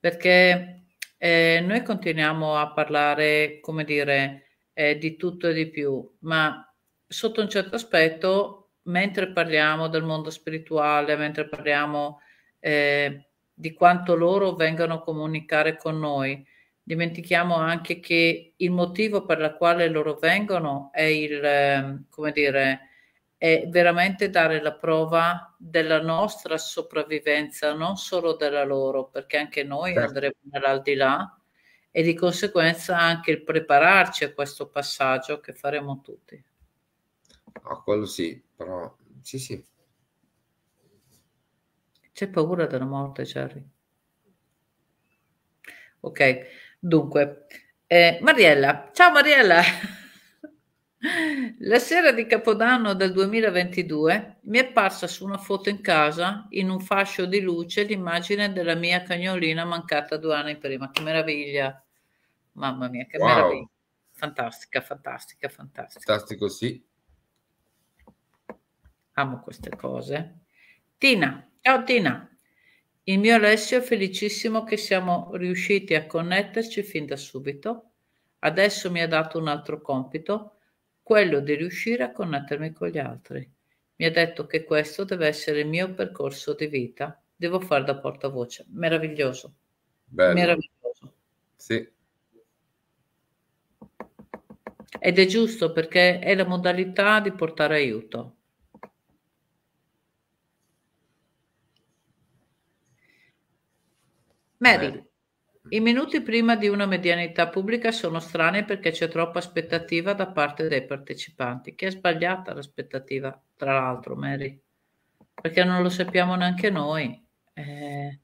perché eh, noi continuiamo a parlare, come dire, eh, di tutto e di più, ma sotto un certo aspetto mentre parliamo del mondo spirituale, mentre parliamo eh, di quanto loro vengano a comunicare con noi, dimentichiamo anche che il motivo per il quale loro vengono è il, ehm, come dire, è veramente dare la prova della nostra sopravvivenza, non solo della loro, perché anche noi certo. andremo nell'aldilà e di conseguenza anche il prepararci a questo passaggio che faremo tutti. Ah, quello sì, però sì, sì. C'è paura della morte, Jerry. Ok, dunque, eh, Mariella, ciao Mariella. La sera di Capodanno del 2022 mi è apparsa su una foto in casa, in un fascio di luce, l'immagine della mia cagnolina mancata due anni prima. Che meraviglia! Mamma mia, che wow. meraviglia! Fantastica, fantastica, fantastica. Fantastico, sì. Amo queste cose. Tina, ciao Tina. Il mio Alessio è felicissimo che siamo riusciti a connetterci fin da subito. Adesso mi ha dato un altro compito, quello di riuscire a connettermi con gli altri. Mi ha detto che questo deve essere il mio percorso di vita. Devo fare da portavoce. Meraviglioso. Bello. Meraviglioso. Sì. Ed è giusto perché è la modalità di portare aiuto. Mary. I minuti prima di una medianità pubblica sono strani perché c'è troppa aspettativa da parte dei partecipanti, che è sbagliata l'aspettativa, tra l'altro, Mary, perché non lo sappiamo neanche noi. Eh...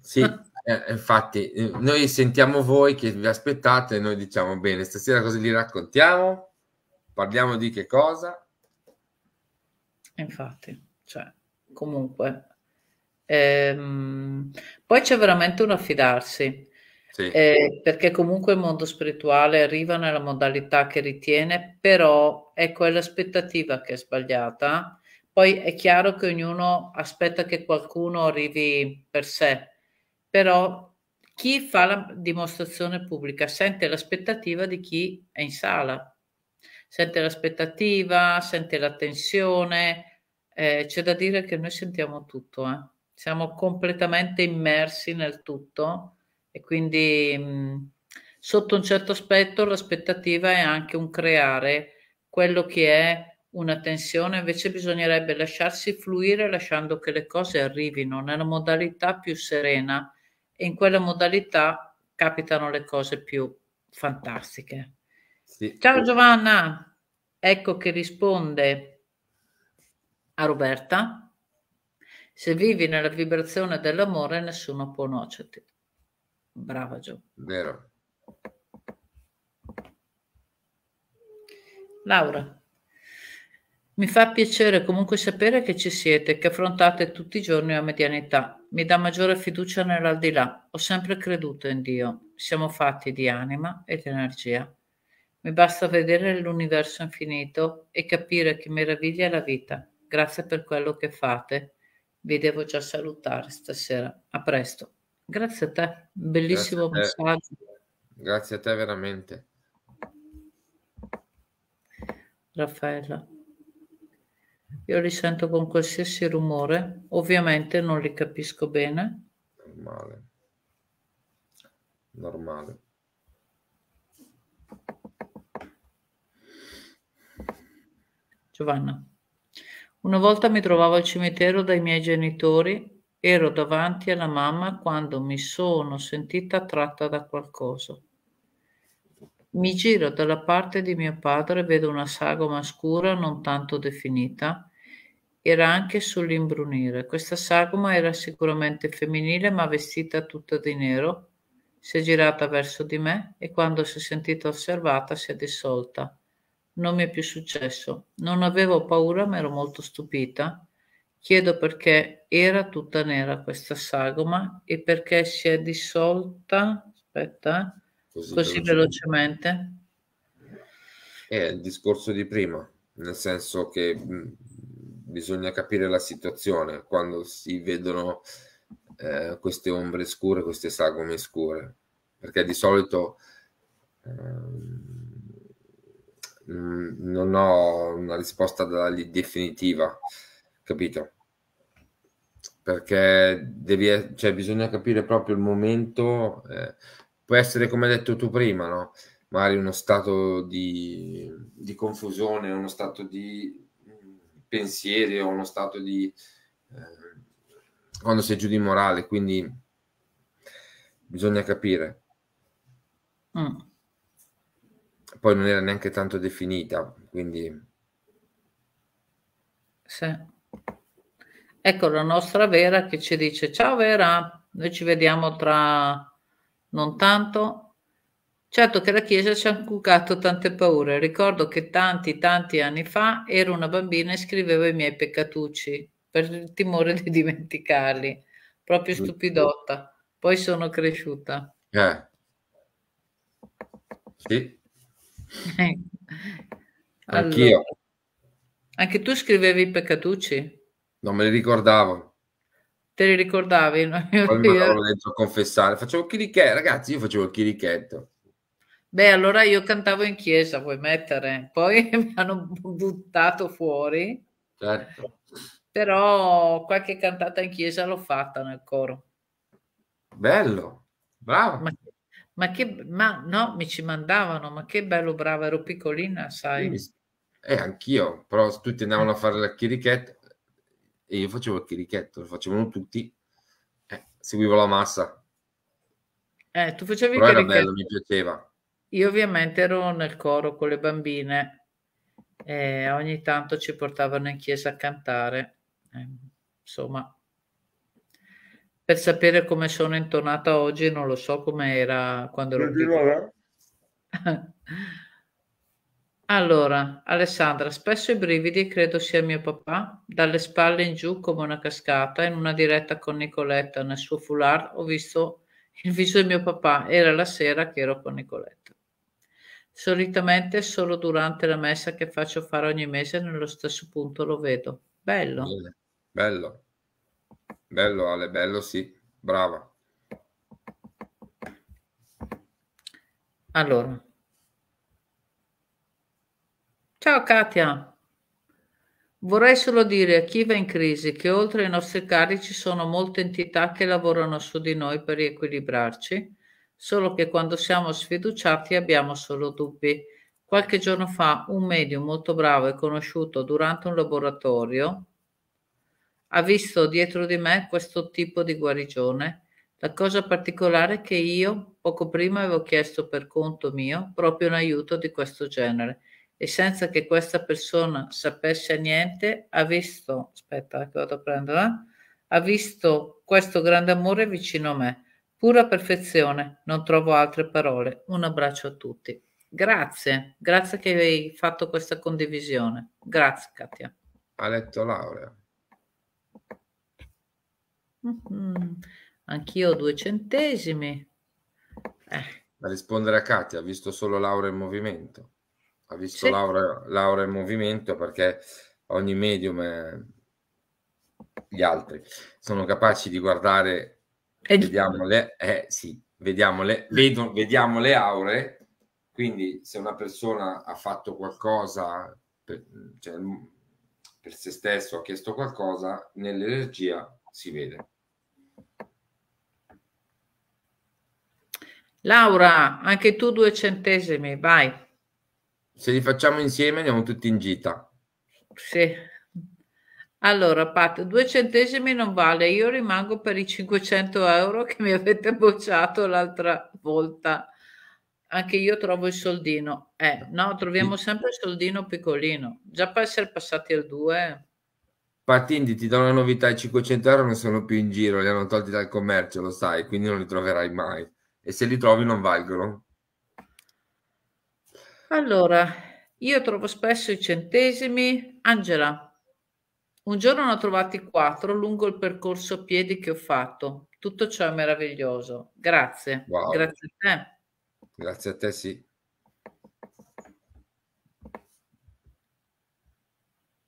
Sì, eh, infatti, noi sentiamo voi che vi aspettate e noi diciamo bene, stasera cosa li raccontiamo? Parliamo di che cosa? Infatti, cioè, comunque, Ehm, poi c'è veramente un affidarsi, sì. eh, perché comunque il mondo spirituale arriva nella modalità che ritiene, però è quell'aspettativa che è sbagliata. Poi è chiaro che ognuno aspetta che qualcuno arrivi per sé, però chi fa la dimostrazione pubblica sente l'aspettativa di chi è in sala, sente l'aspettativa, sente la tensione, eh, c'è da dire che noi sentiamo tutto. Eh siamo completamente immersi nel tutto e quindi mh, mm, sotto un certo aspetto l'aspettativa è anche un creare quello che è una tensione, invece bisognerebbe lasciarsi fluire lasciando che le cose arrivino nella modalità più serena e in quella modalità capitano le cose più fantastiche. Sì. Ciao Giovanna, ecco che risponde a Roberta. Se vivi nella vibrazione dell'amore, nessuno può nuocerti. Brava Gio. Vero. Laura. Mi fa piacere comunque sapere che ci siete, che affrontate tutti i giorni la medianità. Mi dà maggiore fiducia nell'aldilà. Ho sempre creduto in Dio. Siamo fatti di anima ed energia. Mi basta vedere l'universo infinito e capire che meraviglia è la vita. Grazie per quello che fate vi devo già salutare stasera. A presto. Grazie a te, bellissimo Grazie a te. Grazie a te veramente. Raffaella. Io li sento con qualsiasi rumore, ovviamente non li capisco bene. Normale. Normale. Giovanna. Una volta mi trovavo al cimitero dai miei genitori, ero davanti alla mamma quando mi sono sentita attratta da qualcosa. Mi giro dalla parte di mio padre vedo una sagoma scura non tanto definita. Era anche sull'imbrunire. Questa sagoma era sicuramente femminile ma vestita tutta di nero. Si è girata verso di me e quando si è sentita osservata si è dissolta. Non mi è più successo. Non avevo paura, ma ero molto stupita. Chiedo perché era tutta nera questa sagoma e perché si è dissolta, aspetta, eh, così, così velocemente. È il discorso di prima, nel senso che mm, bisogna capire la situazione quando si vedono eh, queste ombre scure, queste sagome scure, perché di solito eh, Mm, non ho una risposta da lì definitiva, capito? Perché devi, cioè, bisogna capire proprio il momento, eh, può essere come hai detto tu prima, no? magari uno stato di, di confusione, uno stato di mm, pensieri o uno stato di... Eh, quando sei giù di morale, quindi bisogna capire. Mm poi non era neanche tanto definita, quindi... Sì. Ecco la nostra Vera che ci dice ciao Vera, noi ci vediamo tra non tanto. Certo che la Chiesa ci ha cucato tante paure. Ricordo che tanti, tanti anni fa ero una bambina e scrivevo i miei peccatucci per il timore di dimenticarli. Proprio mm. stupidotta. Poi sono cresciuta. Eh. Sì. Eh. Allora. Anche tu scrivevi i peccatucci? Non me li ricordavo. Te li ricordavi? No? Poi mi avevo detto a confessare. Facevo il chirichetto, ragazzi, io facevo chirichetto. Beh, allora io cantavo in chiesa, vuoi mettere? Poi mi hanno buttato fuori. Certo. Però qualche cantata in chiesa l'ho fatta nel coro. Bello, bravo. Ma ma che ma no, mi ci mandavano, ma che bello brava, ero piccolina, sai. E eh, anch'io, però tutti andavano eh. a fare la chirichetta e io facevo il chirichetto, lo facevano tutti, eh, seguivo la massa. Eh, tu facevi però il chirichetto. Era bello, mi piaceva. Io ovviamente ero nel coro con le bambine e ogni tanto ci portavano in chiesa a cantare. Eh, insomma, per sapere come sono intonata oggi, non lo so come era quando ero piccola. Allora, Alessandra, spesso i brividi credo sia mio papà, dalle spalle in giù come una cascata, in una diretta con Nicoletta nel suo foulard ho visto il viso di mio papà, era la sera che ero con Nicoletta. Solitamente solo durante la messa che faccio fare ogni mese nello stesso punto lo vedo. Bello. Bello. Bello Ale, bello sì, brava. Allora. Ciao Katia. Vorrei solo dire a chi va in crisi che oltre ai nostri cari ci sono molte entità che lavorano su di noi per riequilibrarci, solo che quando siamo sfiduciati abbiamo solo dubbi. Qualche giorno fa un medium molto bravo e conosciuto durante un laboratorio ha visto dietro di me questo tipo di guarigione. La cosa particolare è che io poco prima avevo chiesto per conto mio proprio un aiuto di questo genere e senza che questa persona sapesse niente ha visto, aspetta eh, che vado a prendere, ha visto questo grande amore vicino a me. Pura perfezione, non trovo altre parole. Un abbraccio a tutti. Grazie, grazie che hai fatto questa condivisione. Grazie Katia. Ha letto Laura. Mm-hmm. Anch'io due centesimi. Eh. A rispondere a Katia, ha visto solo Laura in movimento. Ha visto sì. Laura, Laura in movimento perché ogni medium è... gli altri sono capaci di guardare e vediamole, eh, sì, vediamole, vedo, vediamo le aure quindi se una persona ha fatto qualcosa per, cioè, per se stesso ha chiesto qualcosa, nell'energia si vede. Laura, anche tu due centesimi, vai. Se li facciamo insieme andiamo tutti in gita. Sì. Allora, Pat, due centesimi non vale, io rimango per i 500 euro che mi avete bocciato l'altra volta anche io trovo il soldino. Eh, no, troviamo sempre il soldino piccolino. Già per essere passati al 2. Eh. Patindi, ti do una novità: i 500 euro non sono più in giro, li hanno tolti dal commercio, lo sai, quindi non li troverai mai. E se li trovi, non valgono. Allora, io trovo spesso i centesimi. Angela, un giorno ne ho trovati quattro lungo il percorso a piedi che ho fatto. Tutto ciò è meraviglioso. Grazie. Wow. Grazie a te. Grazie a te, sì.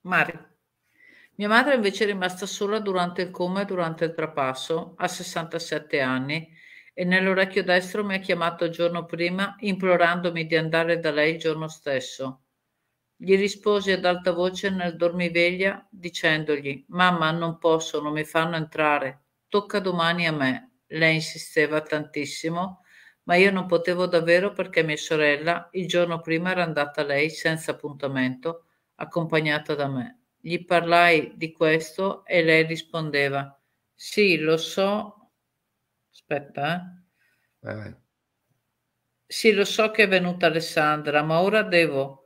Mari. Mia madre invece è rimasta sola durante il coma e durante il trapasso, a 67 anni, e nell'orecchio destro mi ha chiamato il giorno prima implorandomi di andare da lei il giorno stesso. Gli risposi ad alta voce nel dormiveglia dicendogli Mamma, non posso, non mi fanno entrare, tocca domani a me. Lei insisteva tantissimo ma io non potevo davvero perché mia sorella il giorno prima era andata lei senza appuntamento, accompagnata da me. Gli parlai di questo e lei rispondeva: Sì, lo so. Aspetta, eh. eh. Sì, lo so che è venuta Alessandra, ma ora devo.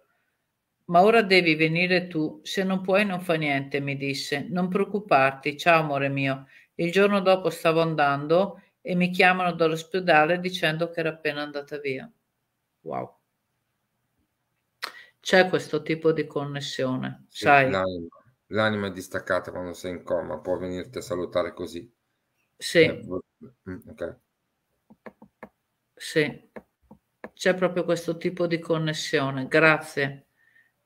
Ma ora devi venire tu, se non puoi non fa niente, mi disse. Non preoccuparti, ciao amore mio. Il giorno dopo stavo andando e mi chiamano dall'ospedale dicendo che era appena andata via. Wow. C'è questo tipo di connessione, sì, sai. L'anima. l'anima, è distaccata quando sei in coma, può venirti a salutare così. Sì. Eh, mm, okay. Sì. C'è proprio questo tipo di connessione. Grazie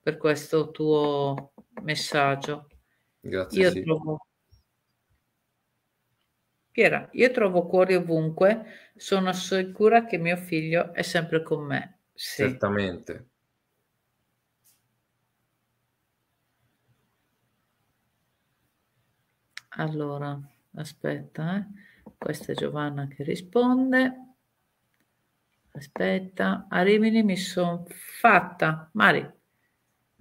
per questo tuo messaggio. Grazie. Io sì. trovo Piera, io trovo cuori ovunque, sono sicura che mio figlio è sempre con me. Sì. Certamente. Allora, aspetta, eh. questa è Giovanna che risponde. Aspetta, a Rimini mi sono fatta, Mari,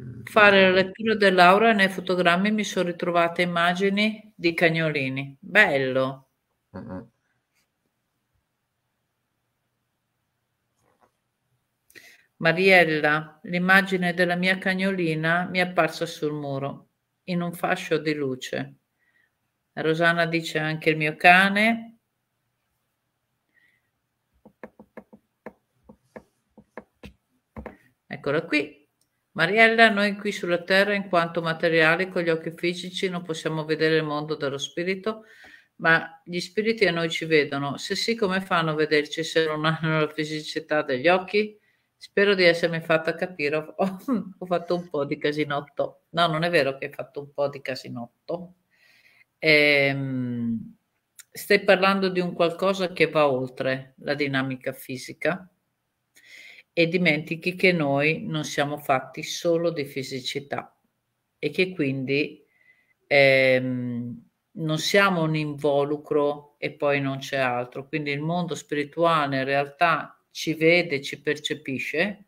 mm. fare la lettura dell'aura e nei fotogrammi mi sono ritrovata immagini di cagnolini. Bello. Mariella, l'immagine della mia cagnolina mi è apparsa sul muro, in un fascio di luce. Rosana dice anche il mio cane. Eccola qui. Mariella, noi qui sulla Terra, in quanto materiali, con gli occhi fisici, non possiamo vedere il mondo dello spirito, ma gli spiriti a noi ci vedono, se sì come fanno a vederci se non hanno la fisicità degli occhi? Spero di essermi fatta capire, ho, ho fatto un po' di casinotto. No, non è vero che hai fatto un po' di casinotto. Ehm, stai parlando di un qualcosa che va oltre la dinamica fisica e dimentichi che noi non siamo fatti solo di fisicità e che quindi ehm, non siamo un involucro e poi non c'è altro, quindi il mondo spirituale in realtà ci vede, ci percepisce,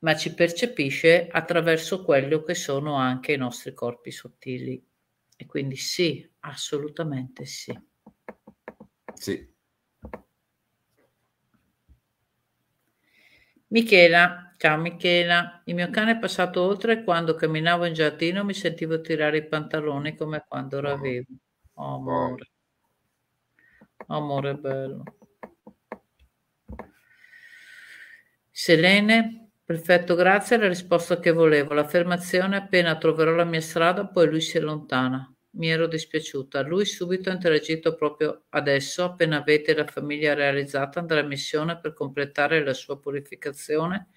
ma ci percepisce attraverso quello che sono anche i nostri corpi sottili. E quindi sì, assolutamente sì. Sì, Michela, ciao Michela, il mio cane è passato oltre e quando camminavo in giardino mi sentivo tirare i pantaloni come quando lo avevo. Oh, amore. amore bello. Selene, perfetto, grazie, è la risposta che volevo. L'affermazione appena troverò la mia strada, poi lui si allontana. Mi ero dispiaciuta. Lui subito ha interagito proprio adesso, appena avete la famiglia realizzata, andrà in missione per completare la sua purificazione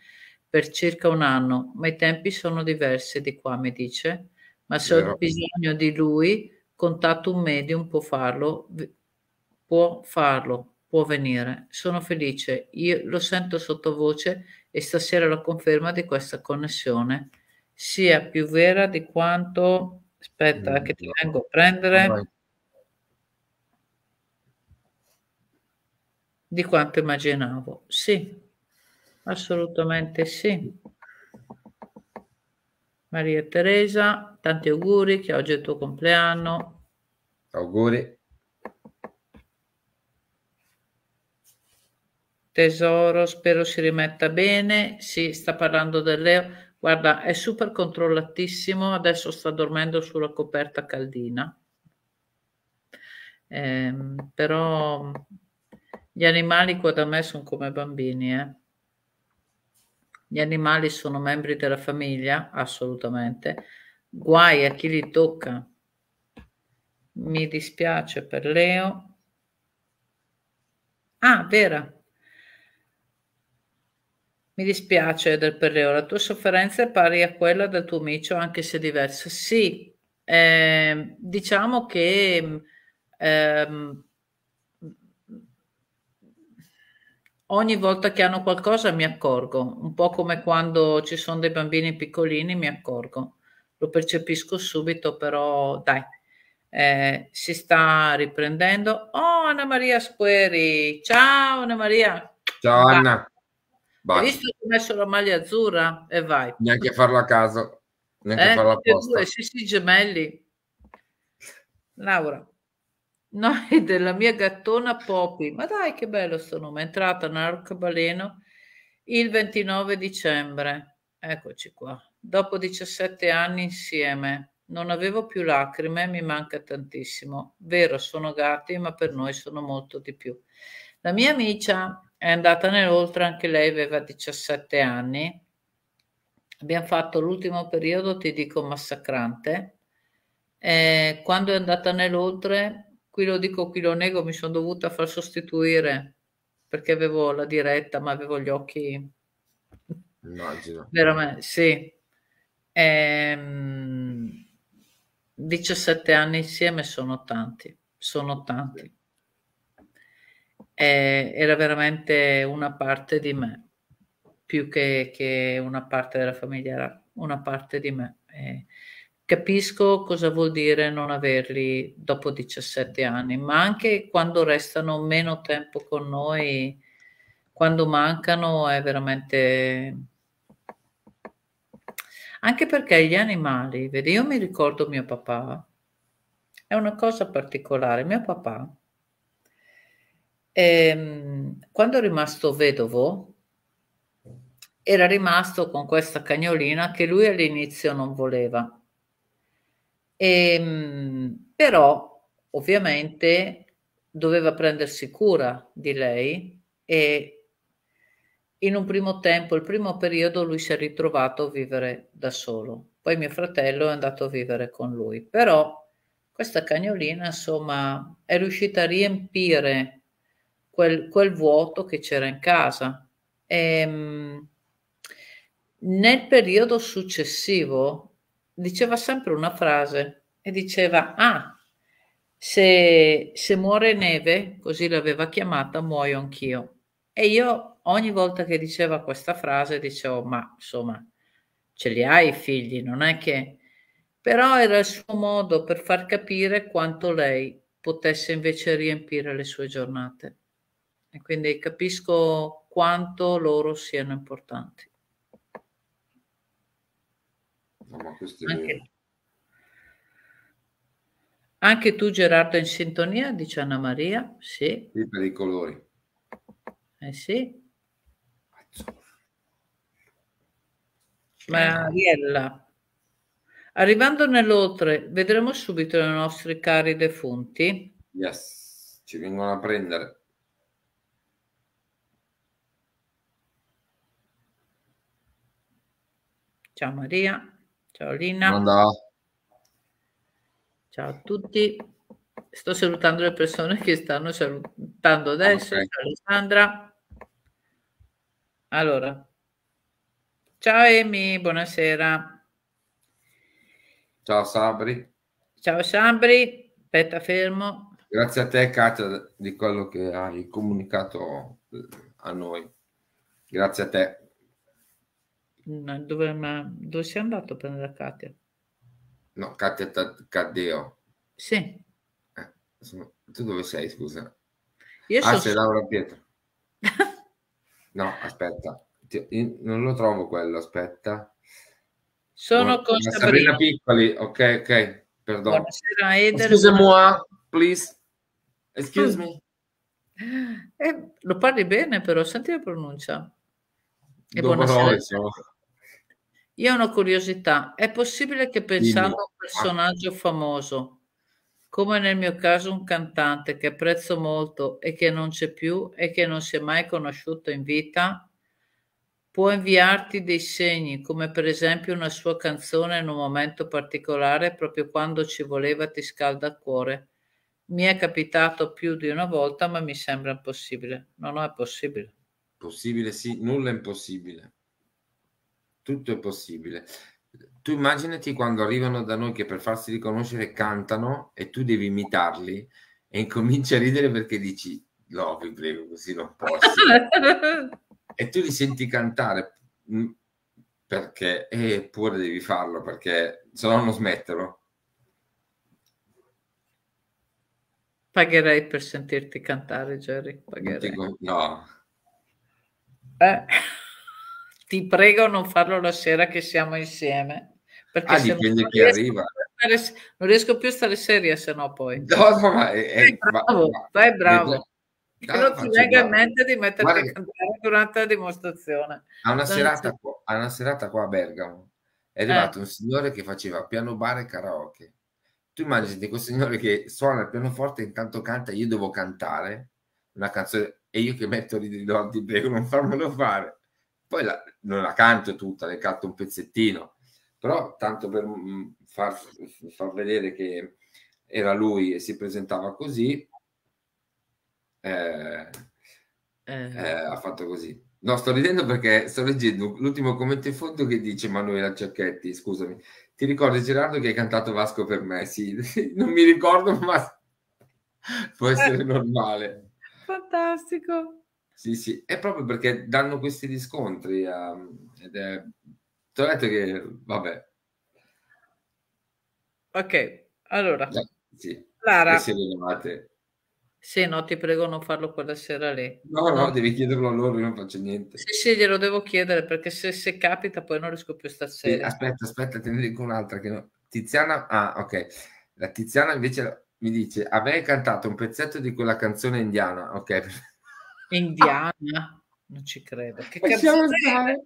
per circa un anno, ma i tempi sono diversi di qua, mi dice. Ma se Vero. ho bisogno di lui, contatto un medium, può farlo, può farlo, può venire. Sono felice, io lo sento sottovoce e stasera la conferma di questa connessione sia più vera di quanto Aspetta eh, che ti vengo a prendere. Vai. Di quanto immaginavo. Sì, assolutamente sì. Maria Teresa, tanti auguri che oggi è il tuo compleanno. Auguri. Tesoro, spero si rimetta bene. Sì, sta parlando del Leo Guarda, è super controllatissimo, adesso sta dormendo sulla coperta caldina. Eh, però gli animali qua da me sono come bambini, eh. Gli animali sono membri della famiglia, assolutamente. Guai a chi li tocca. Mi dispiace per Leo. Ah, Vera, mi dispiace del Perreo, la tua sofferenza è pari a quella del tuo micio, anche se diversa. Sì, eh, diciamo che eh, ogni volta che hanno qualcosa mi accorgo, un po' come quando ci sono dei bambini piccolini mi accorgo, lo percepisco subito, però dai, eh, si sta riprendendo. Oh, Anna Maria Squeri, ciao Anna Maria. Ciao Va. Anna. Baci. Hai visto che ho messo la maglia azzurra? E vai. Neanche a farlo a caso, neanche eh, a farla apposta. Due, sì, sì, gemelli. Laura. Noi della mia gattona Poppy. Ma dai, che bello sto nome. È entrata nell'arcobaleno il 29 dicembre. Eccoci qua. Dopo 17 anni insieme. Non avevo più lacrime, mi manca tantissimo. Vero, sono gatti, ma per noi sono molto di più. La mia amica è andata nell'oltre, anche lei aveva 17 anni. Abbiamo fatto l'ultimo periodo, ti dico, massacrante. Eh, quando è andata nell'oltre, qui lo dico, qui lo nego, mi sono dovuta far sostituire perché avevo la diretta, ma avevo gli occhi... Immagino. Veramente, sì. Eh, 17 anni insieme sono tanti, sono tanti era veramente una parte di me, più che, che, una parte della famiglia, era una parte di me. Eh, capisco cosa vuol dire non averli dopo 17 anni, ma anche quando restano meno tempo con noi, quando mancano è veramente... Anche perché gli animali, vedi, io mi ricordo mio papà, è una cosa particolare, mio papà e, ehm, quando è rimasto vedovo, era rimasto con questa cagnolina che lui all'inizio non voleva. E, ehm, però, ovviamente, doveva prendersi cura di lei e in un primo tempo, il primo periodo, lui si è ritrovato a vivere da solo. Poi mio fratello è andato a vivere con lui. Però questa cagnolina, insomma, è riuscita a riempire quel, quel vuoto che c'era in casa. E, ehm, nel periodo successivo diceva sempre una frase e diceva, ah, se, se muore neve, così l'aveva chiamata, muoio anch'io. E io ogni volta che diceva questa frase dicevo, ma insomma, ce li hai i figli, non è che... Però era il suo modo per far capire quanto lei potesse invece riempire le sue giornate e quindi capisco quanto loro siano importanti. No, anche, anche, tu Gerardo in sintonia, dice Anna Maria, sì. sì per i colori. Eh sì. Mariella, arrivando nell'oltre, vedremo subito i nostri cari defunti. Yes, ci vengono a prendere. Ciao Maria, ciao Lina. Buongiorno. Ciao a tutti. Sto salutando le persone che stanno salutando ah, adesso. Okay. Ciao Alessandra. Allora, ciao Emi, buonasera. Ciao Sabri. Ciao Sabri, aspetta fermo. Grazie a te Katia di quello che hai comunicato eh, a noi. Grazie a te. Dove, ma, dove sei andato a prendere Katia? No, Katia Taddeo. Sì. Eh, sono... Tu dove sei, scusa? Io ah, sei su... Laura Pietro. no, aspetta. Io non lo trovo quello, aspetta. Sono Buon... con Sabrina. Sabrina Piccoli, ok, ok, perdono. Buonasera Eder. Excuse moi, please. Excuse mm. me. Eh, lo parli bene però, senti la pronuncia. E buonasera. Io ho una curiosità. È possibile che pensando a un personaggio famoso, come nel mio caso un cantante che apprezzo molto e che non c'è più e che non si è mai conosciuto in vita, può inviarti dei segni, come per esempio una sua canzone in un momento particolare, proprio quando ci voleva ti scalda il cuore. Mi è capitato più di una volta, ma mi sembra impossibile. No, no, è possibile. Possibile sì, nulla è impossibile. Tutto è possibile. Tu immaginati quando arrivano da noi che per farsi riconoscere cantano e tu devi imitarli e incominci a ridere perché dici no, vi prego, così non posso. e tu li senti cantare mm, perché, eppure eh, devi farlo perché se no non smetterlo. Pagherei per sentirti cantare, Jerry. Pagherei. no. Eh, ti prego non farlo la sera che siamo insieme. Perché ah, dipende non chi riesco, arriva. Stare, non riesco più a stare seria se no poi. No, no, ma... È, bravo, ma, vai bravo. Che non ti venga in mente di metterti Guarda, a cantare durante la dimostrazione. A una, serata, qua, a una serata qua a Bergamo è eh. arrivato eh. un signore che faceva piano bar e karaoke. Tu immagini questo signore che suona il pianoforte intanto canta, io devo cantare una canzone e io che metto lì no, ti prego non farmelo fare poi la, non la canto tutta ne canto un pezzettino però tanto per mm, far, far vedere che era lui e si presentava così eh, eh. Eh, ha fatto così no sto ridendo perché sto leggendo l'ultimo commento in fondo che dice Manuela Giacchetti scusami ti ricordi Gerardo che hai cantato Vasco per me sì non mi ricordo ma può essere eh. normale Fantastico. Sì, sì, è proprio perché danno questi riscontri. Um, ed è... Ti ho detto che, vabbè. Ok, allora. Eh, sì. Lara. Sì, no, ti prego non farlo quella sera lì. No, no, no, devi chiederlo a loro, io non faccio niente. Sì, sì, glielo devo chiedere perché se, se capita poi non riesco più stasera. Sì, aspetta, aspetta, te ne dico un'altra. Che no... Tiziana, ah, ok. La Tiziana invece mi dice avrei cantato un pezzetto di quella canzone indiana ok indiana non ci credo che Possiamo canzone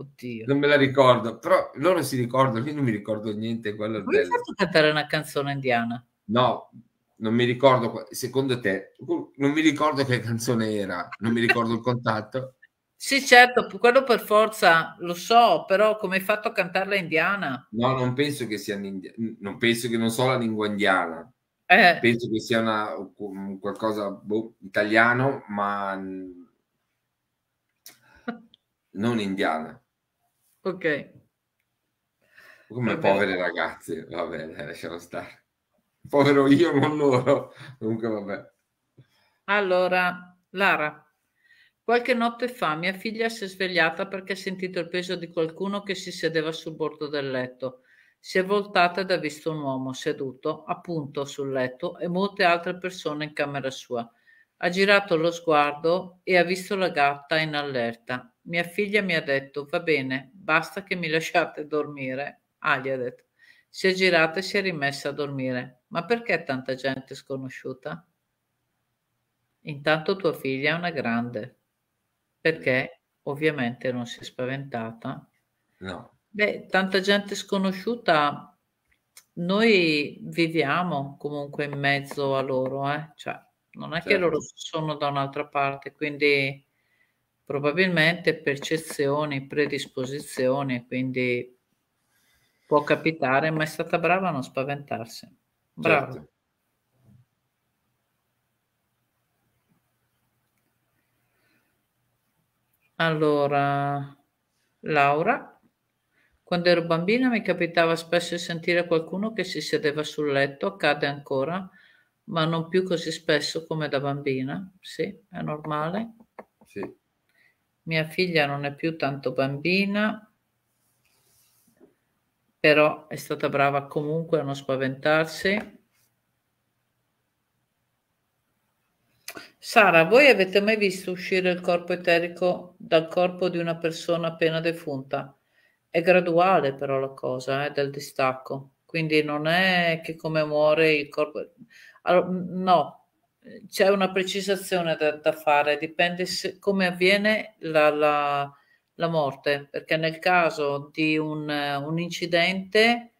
Oddio. Non me la ricordo, però loro si ricordano, io non mi ricordo niente. Quello Come del... hai fatto cantare una canzone indiana? No, non mi ricordo, secondo te, non mi ricordo che canzone era, non mi ricordo il contatto. Sì, certo, quello per forza lo so, però come hai fatto a cantarla indiana? No, non penso che sia un'india- non penso che non so la lingua indiana. Eh. Penso che sia una, qualcosa boh, italiano, ma non indiana. Ok. Come vabbè. povere ragazze, va bene, lasciamo stare. Povero io, non loro. Comunque, vabbè. Allora, Lara. Qualche notte fa mia figlia si è svegliata perché ha sentito il peso di qualcuno che si sedeva sul bordo del letto. Si è voltata ed ha visto un uomo seduto, appunto, sul letto e molte altre persone in camera sua. Ha girato lo sguardo e ha visto la gatta in allerta. Mia figlia mi ha detto: Va bene, basta che mi lasciate dormire. Ah, gli ha detto. Si è girata e si è rimessa a dormire. Ma perché tanta gente sconosciuta? Intanto tua figlia è una grande. Perché ovviamente non si è spaventata. No. Beh, tanta gente sconosciuta, noi viviamo comunque in mezzo a loro, eh? cioè, non è certo. che loro sono da un'altra parte, quindi probabilmente percezioni, predisposizioni, quindi può capitare, ma è stata brava a non spaventarsi. Brava. Certo. Allora, Laura, quando ero bambina mi capitava spesso di sentire qualcuno che si sedeva sul letto, accade ancora, ma non più così spesso come da bambina. Sì, è normale. Sì. Mia figlia non è più tanto bambina, però è stata brava comunque a non spaventarsi. Sara, voi avete mai visto uscire il corpo eterico dal corpo di una persona appena defunta? È graduale però la cosa eh, del distacco, quindi non è che come muore il corpo... Allora, no, c'è una precisazione da, da fare, dipende se, come avviene la, la, la, morte, perché nel caso di un, un incidente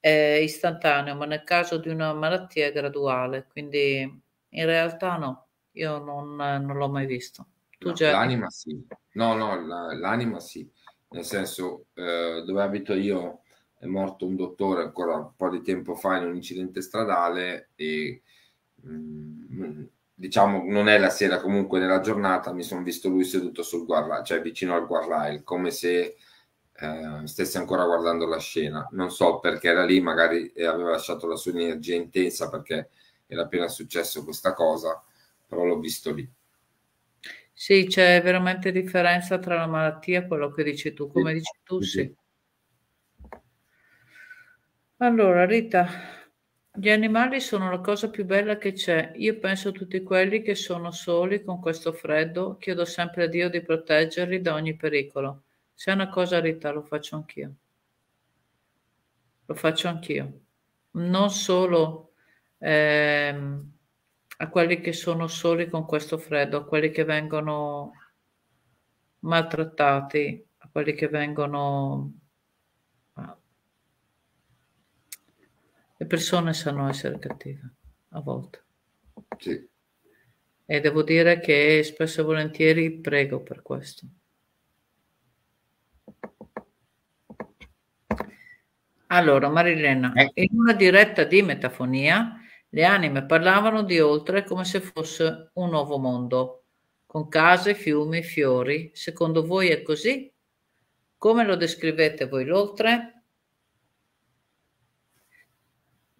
è istantaneo, ma nel caso di una malattia è graduale, quindi in realtà no. Io non, non l'ho mai visto. Tu no, L'anima sì. No, no, la, l'anima sì. Nel senso, eh, dove abito io è morto un dottore ancora un po' di tempo fa in un incidente stradale e mh, mm, mm, diciamo non è la sera comunque nella giornata mi sono visto lui seduto sul guardrail cioè vicino al guardrail come se eh, stesse ancora guardando la scena non so perché era lì magari aveva lasciato la sua energia intensa perché era appena successo questa cosa però l'ho visto lì. Sì, c'è veramente differenza tra la malattia e quello che dici tu, come sì. dici tu, sì. Allora, Rita, gli animali sono la cosa più bella che c'è. Io penso a tutti quelli che sono soli con questo freddo, chiedo sempre a Dio di proteggerli da ogni pericolo. Se è una cosa, Rita, lo faccio anch'io. Lo faccio anch'io. Non solo... Ehm, a quelli che sono soli con questo freddo, a quelli che vengono maltrattati, a quelli che vengono... Le persone sanno essere cattive a volte. Sì. E devo dire che spesso e volentieri prego per questo. Allora, Marilena, eh. in una diretta di metafonia le anime parlavano di oltre come se fosse un nuovo mondo, con case, fiumi, fiori. Secondo voi è così? Come lo descrivete voi l'oltre?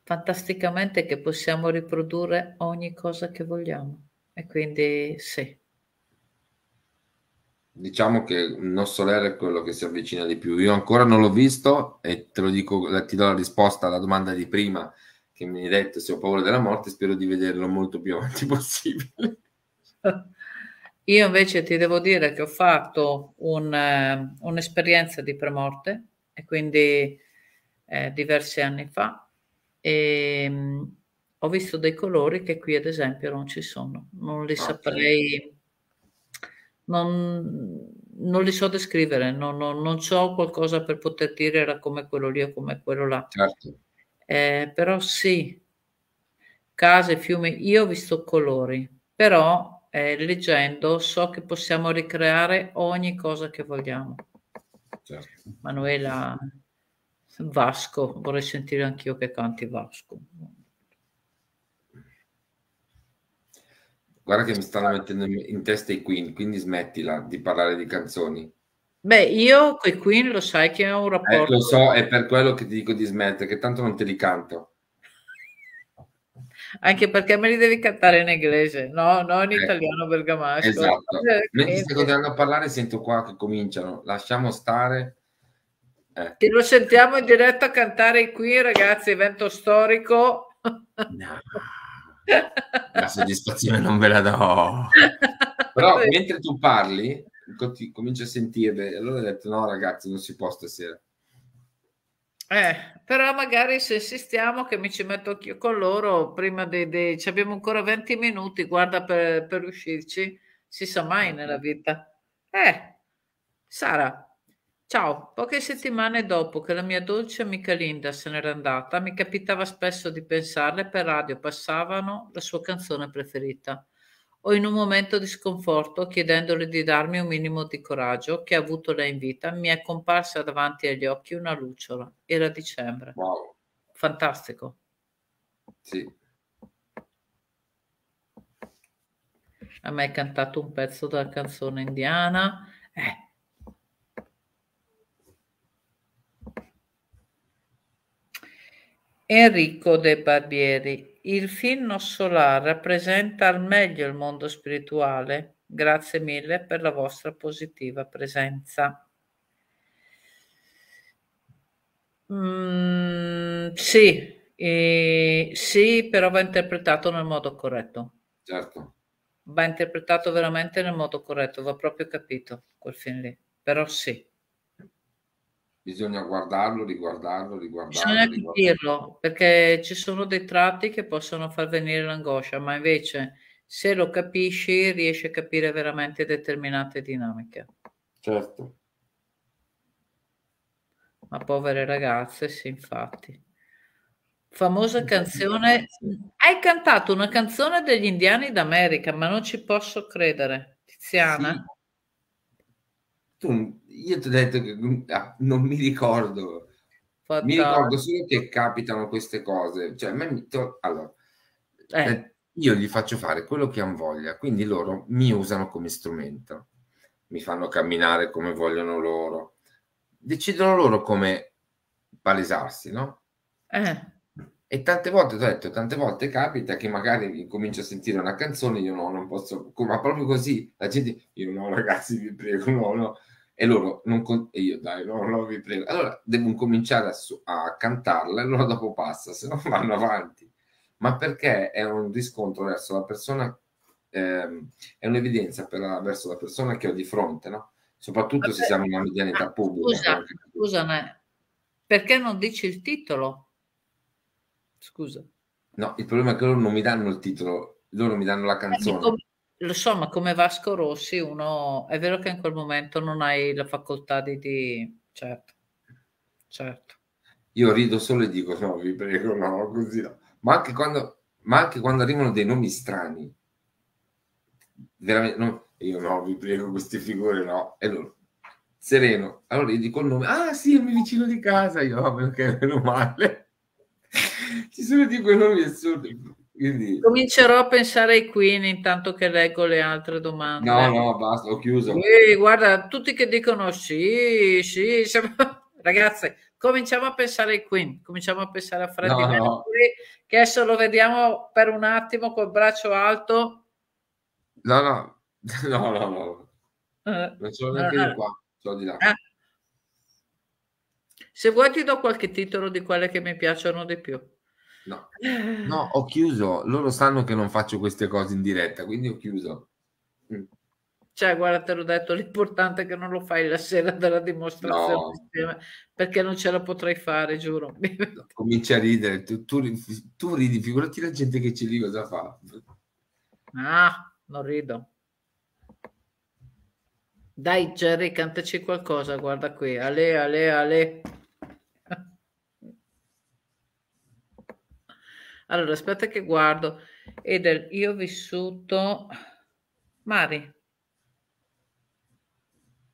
Fantasticamente che possiamo riprodurre ogni cosa che vogliamo. E quindi sì. Diciamo che il nostro Lere è quello che si avvicina di più. Io ancora non l'ho visto e te lo dico, ti do la risposta alla domanda di prima che mi hai detto se ho paura della morte, spero di vederlo molto più avanti possibile. Io invece ti devo dire che ho fatto un, eh, un'esperienza di premorte, e quindi eh, diversi anni fa, e mh, mm, ho visto dei colori che qui ad esempio non ci sono, non li ah, saprei, non, non, li so descrivere, non, non, non ho qualcosa per poter dire era come quello lì o come quello là. Certo eh, però sì, case, fiumi, io ho visto colori, però eh, leggendo so che possiamo ricreare ogni cosa che vogliamo. Certo. Manuela Vasco, vorrei sentire anch'io che canti Vasco. Guarda che mi stanno mettendo in testa i Queen, quindi smettila di parlare di canzoni. Beh, io quei Queen lo sai che ho un rapporto. Eh, lo so, è per quello che ti dico di smettere, che tanto non te li canto. Anche perché me li devi cantare in inglese, no, non in eh, italiano bergamasco. Esatto. Mentre stai continuando a parlare, sento qua che cominciano. Lasciamo stare. Eh. Te lo sentiamo in diretta a cantare qui, ragazzi, evento storico. No. La soddisfazione non ve la do. Però mentre tu parli, comincia a sentirle. Allora ho detto: no, ragazzi, non si può stasera. Eh, però magari se insistiamo che mi ci metto io con loro prima dei, dei abbiamo ancora 20 minuti, guarda per, per uscirci, si sa mai ecco. nella vita. Eh, Sara, ciao, poche settimane dopo che la mia dolce amica Linda se n'era andata, mi capitava spesso di pensarle per radio passavano la sua canzone preferita o in un momento di sconforto chiedendole di darmi un minimo di coraggio che ha avuto lei in vita, mi è comparsa davanti agli occhi una lucciola. Era dicembre. Wow. Fantastico. Sì. A me è cantato un pezzo della canzone indiana. Eh, Enrico De Barbieri. Il film Solar rappresenta al meglio il mondo spirituale. Grazie mille per la vostra positiva presenza. Mm, sì, eh, sì, però va interpretato nel modo corretto. Certo. Va interpretato veramente nel modo corretto, va proprio capito quel fin lì. Però sì bisogna guardarlo, riguardarlo, riguardarlo. Bisogna capirlo perché ci sono dei tratti che possono far venire l'angoscia, ma invece se lo capisci riesci a capire veramente determinate dinamiche. Certo. Ma povere ragazze, sì, infatti. Famosa canzone. Hai cantato una canzone degli indiani d'America, ma non ci posso credere. Tiziana? Sì. Tu io ti ho detto che non ah, mi ricordo. Fatta... Mi ricordo solo che capitano queste cose. Cioè, mi... allora, eh. eh. io gli faccio fare quello che hanno voglia, quindi loro mi usano come strumento, mi fanno camminare come vogliono loro, decidono loro come palesarsi, no? Eh. E tante volte, ho detto, tante volte capita che magari comincio a sentire una canzone, io no, non posso, ma proprio così, la gente, io no ragazzi, vi prego, no, no, e loro non con- e io dai no, no vi prego allora devo cominciare a, su- a cantarla e loro dopo passa se no vanno avanti ma perché è un riscontro verso la persona ehm, è un'evidenza per la, verso la persona che ho di fronte no? soprattutto Vabbè, se siamo in una medianità pubblica scusa, scusami perché non dici il titolo scusa no il problema è che loro non mi danno il titolo loro mi danno la eh, canzone eh, lo so, ma come Vasco Rossi, uno è vero che in quel momento non hai la facoltà di, di... certo, certo. Io rido solo e dico: no, vi prego, no, così no. Ma anche quando, ma anche quando arrivano dei nomi strani, veramente, no, io no, vi prego, queste figure no. E loro, sereno, allora gli dico il nome, ah sì, è il mio vicino di casa, io, perché ah, meno male. Ci sono di quei nomi assurdi quindi... Comincerò a pensare ai Queen intanto che leggo le altre domande. No, no, basta, ho chiuso. E, guarda, tutti che dicono sì, sì, siamo... ragazze, cominciamo a pensare ai Queen, cominciamo a pensare a Freddy no, no. che adesso lo vediamo per un attimo col braccio alto. No, no, no, no, no. Eh. non sono neanche eh, qua, sono di là. Eh. Se vuoi ti do qualche titolo di quelle che mi piacciono di più. No. no, ho chiuso. Loro sanno che non faccio queste cose in diretta, quindi ho chiuso. Mm. Cioè, guarda, te l'ho detto, l'importante è che non lo fai la sera della dimostrazione, no. perché non ce la potrei fare, giuro. Comincia a ridere, tu, tu, tu ridi, figurati la gente che ci lì cosa fa. Ah, non rido. Dai Jerry, cantaci qualcosa, guarda qui. Ale, ale, ale. Allora, aspetta che guardo. Eder, io ho vissuto... Mari,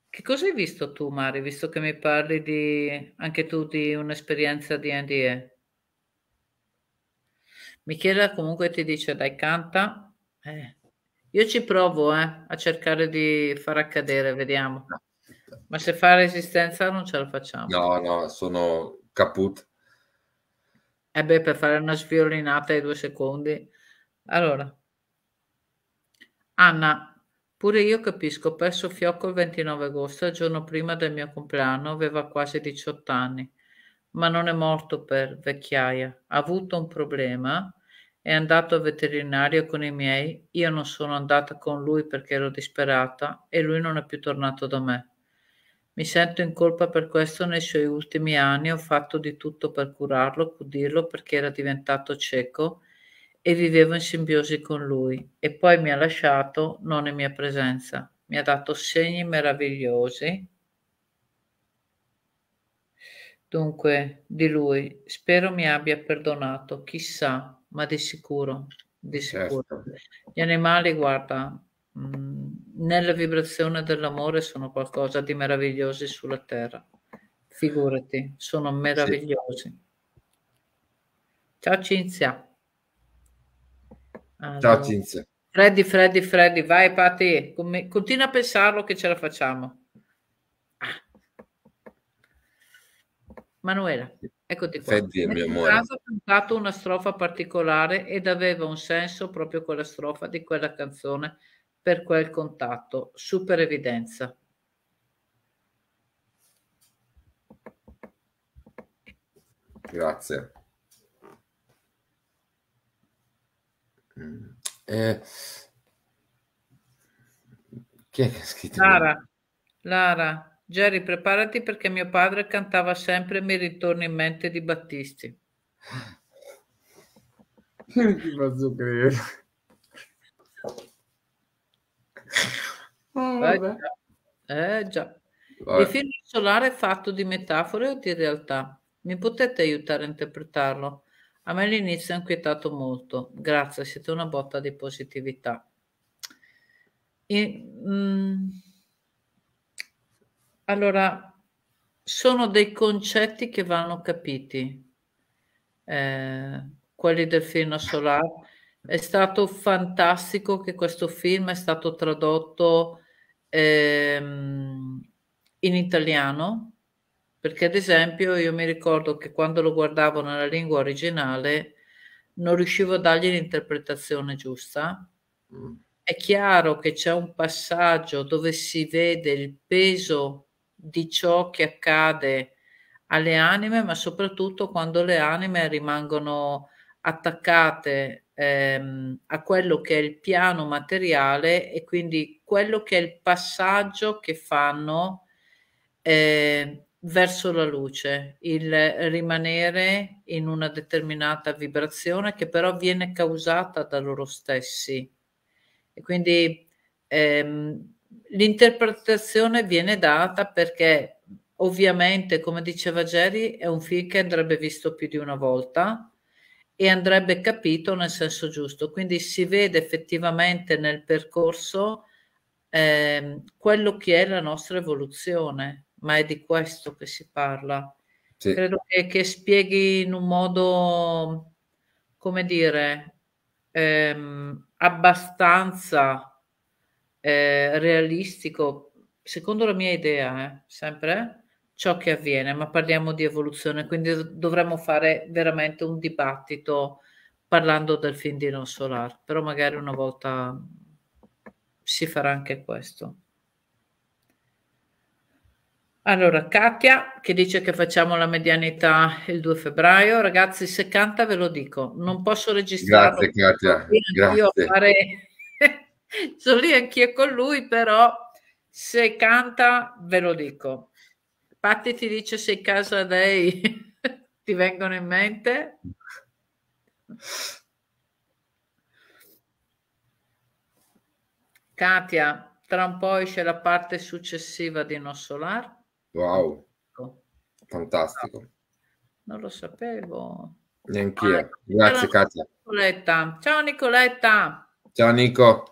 che cosa hai visto tu, Mari, visto che mi parli di, anche tu di un'esperienza di NDE? Michela comunque ti dice, dai, canta. Eh. Io ci provo eh, a cercare di far accadere, vediamo. Ma se fa resistenza non ce la facciamo. No, no, sono caput. E eh beh, per fare una sviolinata ai due secondi. Allora, Anna, pure io capisco, ho perso Fiocco il 29 agosto, il giorno prima del mio compleanno, aveva quasi 18 anni, ma non è morto per vecchiaia. Ha avuto un problema, è andato al veterinario con i miei, io non sono andata con lui perché ero disperata e lui non è più tornato da me. Mi sento in colpa per questo nei suoi ultimi anni ho fatto di tutto per curarlo, cudirlo perché era diventato cieco e vivevo in simbiosi con lui e poi mi ha lasciato non in mia presenza. Mi ha dato segni meravigliosi. Dunque, di lui, spero mi abbia perdonato, chissà, ma di sicuro, di sicuro. Certo. Gli animali, guarda, Mm, nella vibrazione dell'amore sono qualcosa di meravigliosi sulla terra. Figurati, sono meravigliosi. Sì. Ciao Cinzia. Allora, Ciao Cinzia. Freddy, Freddy, Freddy, vai Patti, continua a pensarlo che ce la facciamo. Ah. Manuela, eccoti qua. Freddy, mio amore. Ha cantato una strofa particolare ed aveva un senso proprio quella strofa di quella canzone per quel contatto, super evidenza. Grazie. Eh, chi è che ha scritto? Lara, Lara, Jerry, preparati perché mio padre cantava sempre Mi ritorno in mente di Battisti. Io non ti posso credere. Ah, eh, già. Eh, già. Il film solare è fatto di metafore o di realtà? Mi potete aiutare a interpretarlo? A me all'inizio è inquietato molto. Grazie, siete una botta di positività. E, mh, mm, allora, sono dei concetti che vanno capiti, eh, quelli del film solare è stato fantastico che questo film è stato tradotto ehm, in italiano, perché ad esempio io mi ricordo che quando lo guardavo nella lingua originale non riuscivo a dargli l'interpretazione giusta. Mm. È chiaro che c'è un passaggio dove si vede il peso di ciò che accade alle anime, ma soprattutto quando le anime rimangono attaccate ehm, a quello che è il piano materiale e quindi quello che è il passaggio che fanno eh, verso la luce, il rimanere in una determinata vibrazione che però viene causata da loro stessi. E quindi ehm, l'interpretazione viene data perché ovviamente, come diceva Jerry, è un film che andrebbe visto più di una volta e andrebbe capito nel senso giusto. Quindi si vede effettivamente nel percorso eh, quello che è la nostra evoluzione, ma è di questo che si parla. Sì. Credo che, che, spieghi in un modo, come dire, ehm, abbastanza eh, realistico, secondo la mia idea, eh, sempre ciò che avviene, ma parliamo di evoluzione, quindi dovremmo fare veramente un dibattito parlando del film di Non Solar, però magari una volta si farà anche questo. Allora, Katia che dice che facciamo la medianità il 2 febbraio, ragazzi, se canta ve lo dico, non posso registrare. Grazie Katia, grazie. Fare... Sono lì anch'io con lui, però se canta ve lo dico. Patti ti dice se i casa dei ti vengono in mente. Katia, tra un po' esce la parte successiva di No Solar. Wow, ecco. fantastico. Non lo sapevo. Neanche io. Ah, Grazie Katia. Nicoletta. Ciao Nicoletta. Ciao Nico.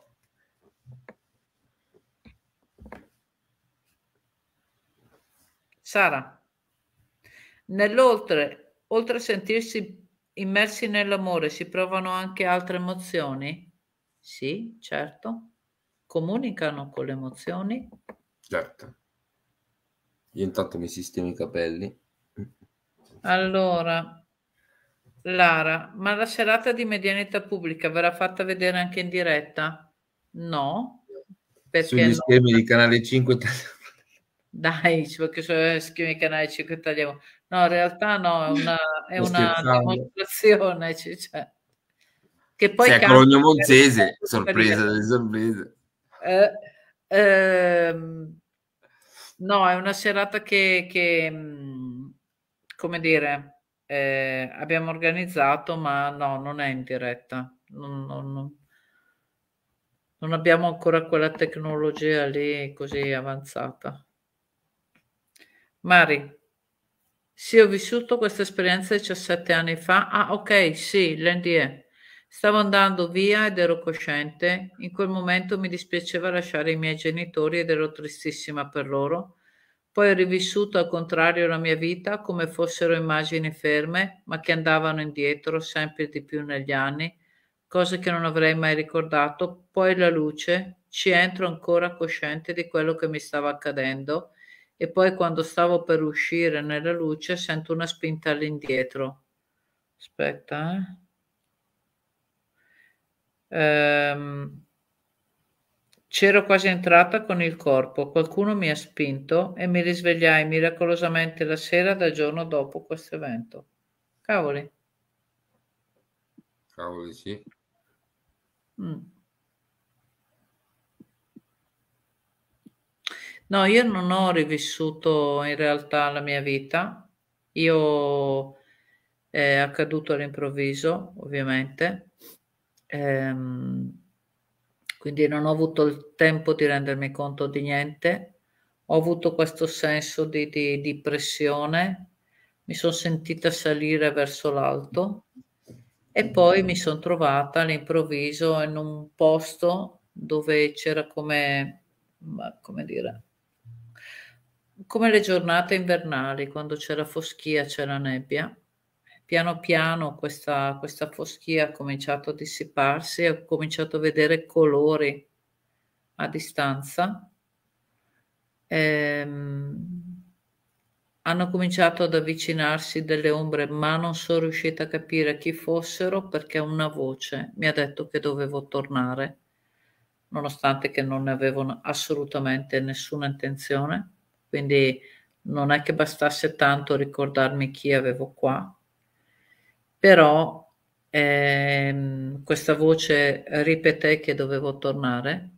Sara, nell'oltre, oltre a sentirsi immersi nell'amore, si provano anche altre emozioni? Sì, certo. Comunicano con le emozioni? Certo. Io intanto mi sistemo i capelli. Allora, Lara, ma la serata di medianità pubblica verrà fatta vedere anche in diretta? No. Perché Sugli no? schemi di Canale 5 italiano. Dai, perché sono schemi canalici che eh, tagliamo. No, in realtà no, è una, è una dimostrazione. Cioè, che poi... Sì, cioè, cambia, Cologno Monzese, sorpresa delle sorprese. Eh, ehm, no, è una serata che, che mm, come dire, eh, abbiamo organizzato, ma no, non è in diretta. Non, non, non abbiamo ancora quella tecnologia lì così avanzata. Mari. Sì, ho vissuto questa esperienza 17 anni fa. Ah, ok, sì, l'NDE. Stavo andando via ed ero cosciente. In quel momento mi dispiaceva lasciare i miei genitori ed ero tristissima per loro. Poi ho rivissuto al contrario la mia vita come fossero immagini ferme, ma che andavano indietro sempre di più negli anni, cose che non avrei mai ricordato. Poi la luce, ci entro ancora cosciente di quello che mi stava accadendo e poi quando stavo per uscire nella luce sento una spinta all'indietro. Aspetta, eh. Ehm, c'ero quasi entrata con il corpo, qualcuno mi ha spinto e mi risvegliai miracolosamente la sera del giorno dopo questo evento. Cavoli. Cavoli, sì. Mm. No, io non ho rivissuto in realtà la mia vita. Io eh, è accaduto all'improvviso, ovviamente. Ehm, quindi non ho avuto il tempo di rendermi conto di niente. Ho avuto questo senso di, di, di pressione, mi sono sentita salire verso l'alto e poi mi sono trovata all'improvviso in un posto dove c'era come, come dire, come le giornate invernali, quando c'era foschia, c'era nebbia. Piano piano questa, questa foschia ha cominciato a dissiparsi, ho cominciato a vedere colori a distanza. Ehm, hanno cominciato ad avvicinarsi delle ombre, ma non sono riuscita a capire chi fossero perché una voce mi ha detto che dovevo tornare, nonostante che non ne avevo assolutamente nessuna intenzione quindi non è che bastasse tanto ricordarmi chi avevo qua, però ehm, questa voce ripeté che dovevo tornare,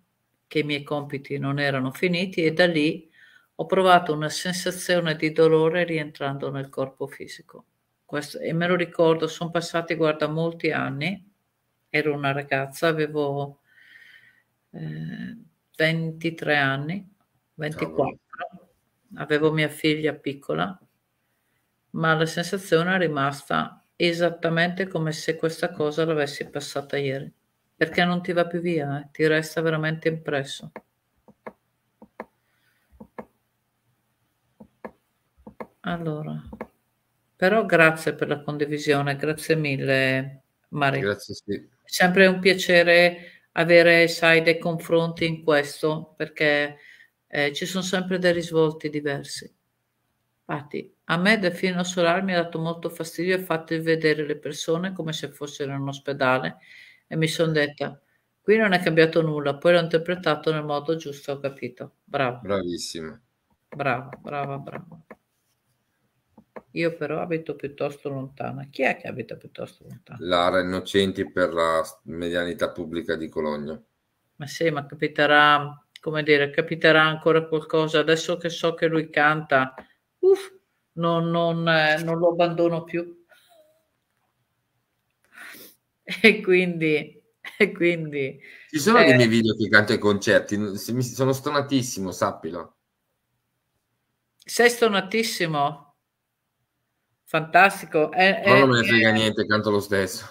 che i miei compiti non erano finiti e da lì ho provato una sensazione di dolore rientrando nel corpo fisico. Questo, e me lo ricordo, sono passati, guarda, molti anni, ero una ragazza, avevo eh, 23 anni, 24, avevo mia figlia piccola, ma la sensazione è rimasta esattamente come se questa cosa l'avessi passata ieri, perché non ti va più via, eh? ti resta veramente impresso. Allora, però grazie per la condivisione, grazie mille Mario. Grazie, sì. È sempre un piacere avere, sai, dei confronti in questo, perché eh, ci sono sempre dei risvolti diversi. Infatti, a me da fino solare mi ha dato molto fastidio il fatto di vedere le persone come se fossero in un ospedale e mi sono detta, qui non è cambiato nulla, poi l'ho interpretato nel modo giusto, ho capito. Bravo. Bravissima. Brava, brava, brava. Io però abito piuttosto lontana. Chi è che abita piuttosto lontana? Lara Innocenti per la medianità pubblica di Cologno. Ma sì, ma capiterà come dire, capiterà ancora qualcosa. Adesso che so che lui canta, uff, non, non, eh, non lo abbandono più. E quindi, e quindi... Ci sono eh, dei miei video che canto ai concerti, sono stonatissimo, sappilo. Sei stonatissimo? Fantastico. Eh, non me ne eh, frega eh. niente, canto lo stesso.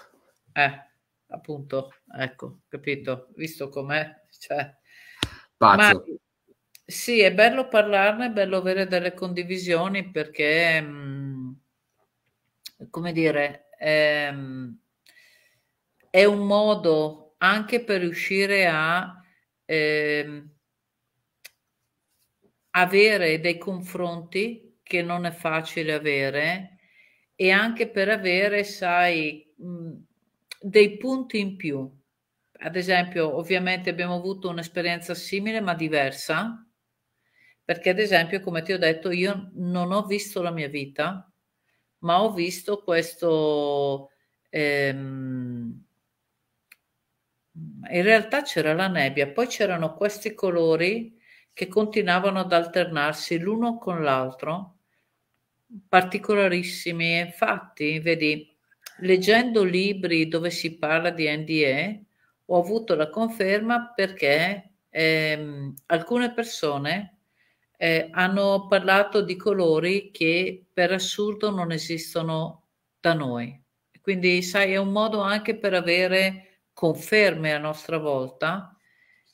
Eh, appunto, ecco, capito, visto com'è, cioè Pazzo. Ma, sì, è bello parlarne, è bello avere delle condivisioni perché, mm, come dire, è, ehm, è un modo anche per riuscire a eh, avere dei confronti che non è facile avere e anche per avere, sai, mm, dei punti in più ad esempio, ovviamente abbiamo avuto un'esperienza simile ma diversa, perché ad esempio, come ti ho detto, io non ho visto la mia vita, ma ho visto questo... Ehm, in realtà c'era la nebbia, poi c'erano questi colori che continuavano ad alternarsi l'uno con l'altro, particolarissimi. Infatti, vedi, leggendo libri dove si parla di NDE, ho avuto la conferma perché ehm, alcune persone eh, hanno parlato di colori che per assurdo non esistono da noi. Quindi, sai, è un modo anche per avere conferme a nostra volta.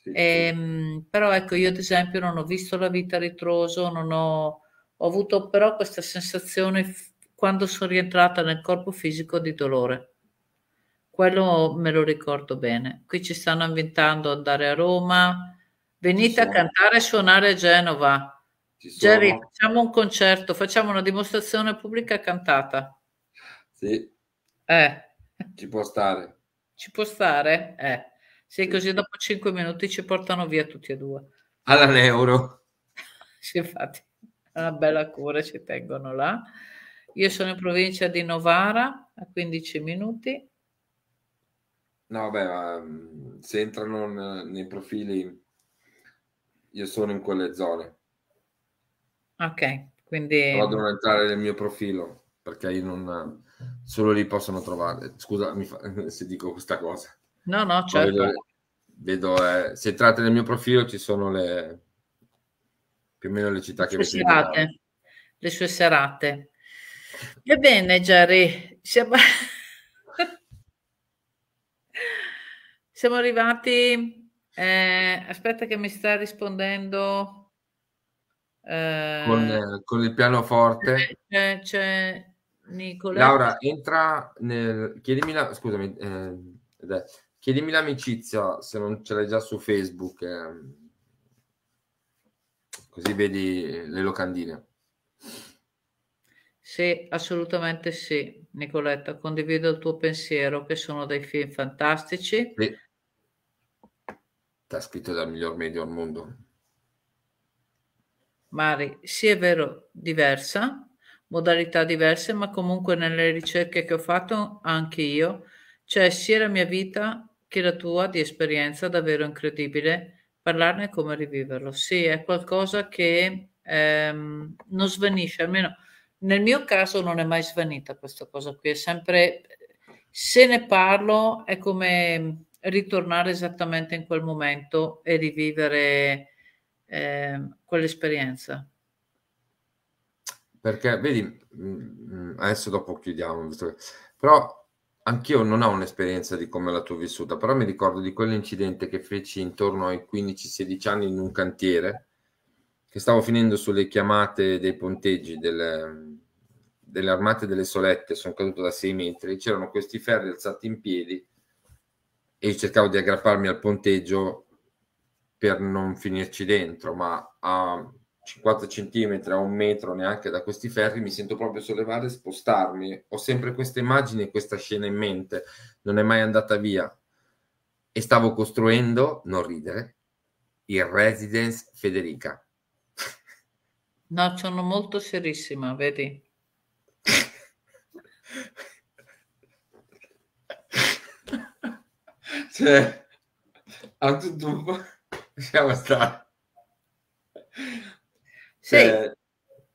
Sì, ehm, sì. però ecco, io ad esempio non ho visto la vita ritroso, non ho, ho avuto però questa sensazione quando sono rientrata nel corpo fisico di dolore quello me lo ricordo bene. Qui ci stanno invitando ad andare a Roma. Venite a cantare e suonare a Genova. Jerry, facciamo un concerto, facciamo una dimostrazione pubblica cantata. Sì. Eh. Ci può stare. Ci può stare? Eh. Sì, sì. così dopo cinque minuti ci portano via tutti e due. All'euro. sì, infatti. Una bella cura ci tengono là. Io sono in provincia di Novara, a 15 minuti No, beh, mhmm, se entrano nei profili, io sono in quelle zone. Ok, quindi... Però devono entrare nel mio profilo, perché io non... Solo lì possono trovare... Scusa fa... se dico questa cosa. No, no, certo. Poi vedo, certo. vedo eh, se entrate nel mio profilo ci sono le... più o meno le città che le sue serate. Le sue serate. Ebbene, Jerry, siamo... Siamo arrivati, eh, aspetta che mi sta rispondendo. Eh, con, con, il pianoforte. C'è, c'è Nicola. Laura, entra nel... Chiedimi la... Scusami, eh, chiedimi l'amicizia se non ce l'hai già su Facebook. Ehm, così vedi le locandine. Sì, assolutamente sì, Nicoletta, condivido il tuo pensiero che sono dei film fantastici. Sì. Sta scritto dal miglior medio al mondo. Mari, sì è vero, diversa, modalità diverse, ma comunque nelle ricerche che ho fatto anche io, c'è sia la mia vita che la tua di esperienza davvero incredibile, parlarne è come riviverlo. Sì, è qualcosa che ehm, non svanisce, almeno nel mio caso non è mai svanita questa cosa qui, è sempre, se ne parlo è come ritornare esattamente in quel momento e rivivere eh, quell'esperienza. Perché vedi, mm, adesso dopo chiudiamo, però anch'io non ho un'esperienza di come la tua vissuta, però mi ricordo di quell'incidente che feci intorno ai 15-16 anni in un cantiere, che stavo finendo sulle chiamate dei ponteggi delle, delle armate delle solette, sono caduto da 6 metri, c'erano questi ferri alzati in piedi e cercavo di aggrapparmi al ponteggio per non finirci dentro, ma a 50 centimetri, a un metro neanche da questi ferri, mi sento proprio sollevare e spostarmi. Ho sempre queste immagini e questa scena in mente, non è mai andata via. E stavo costruendo, non ridere, il Residence Federica. No, sono molto serissima, vedi? Cioè, a tutto un po'... Lasciamo stare. Sì. Eh.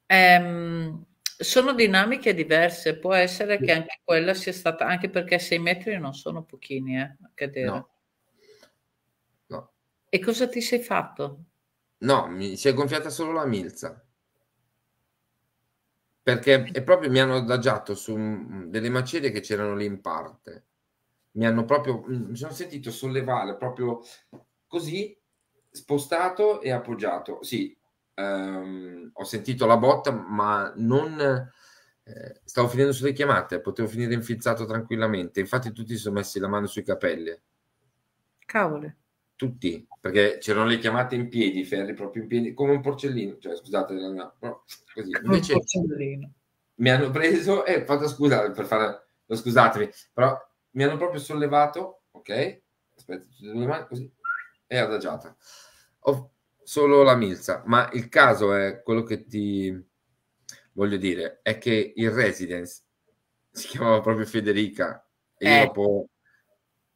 Ehm, sono dinamiche diverse, può essere che anche quella sia stata, anche perché 6 metri non sono pochini eh, a cadere. No. no. E cosa ti sei fatto? No, mi si è gonfiata solo la milza. Perché proprio mi hanno adagiato su delle macerie che c'erano lì in parte mi hanno proprio, mi sono sentito sollevare proprio così, spostato e appoggiato. Sì, ehm, ho sentito la botta, ma non... Eh, stavo finendo sulle chiamate, potevo finire infilzato tranquillamente. Infatti tutti si sono messi la mano sui capelli. Cavolo. Tutti, perché c'erano le chiamate in piedi, ferri proprio in piedi, come un porcellino. Cioè, scusate, no, così. Invece, mi hanno preso e eh, fatto scusare per fare... Scusatemi, però mi hanno proprio sollevato, ok? Aspetta, le mani così, è adagiata. Ho solo la milza, ma il caso è quello che ti voglio dire, è che il residence si chiamava proprio Federica e eh. io dopo...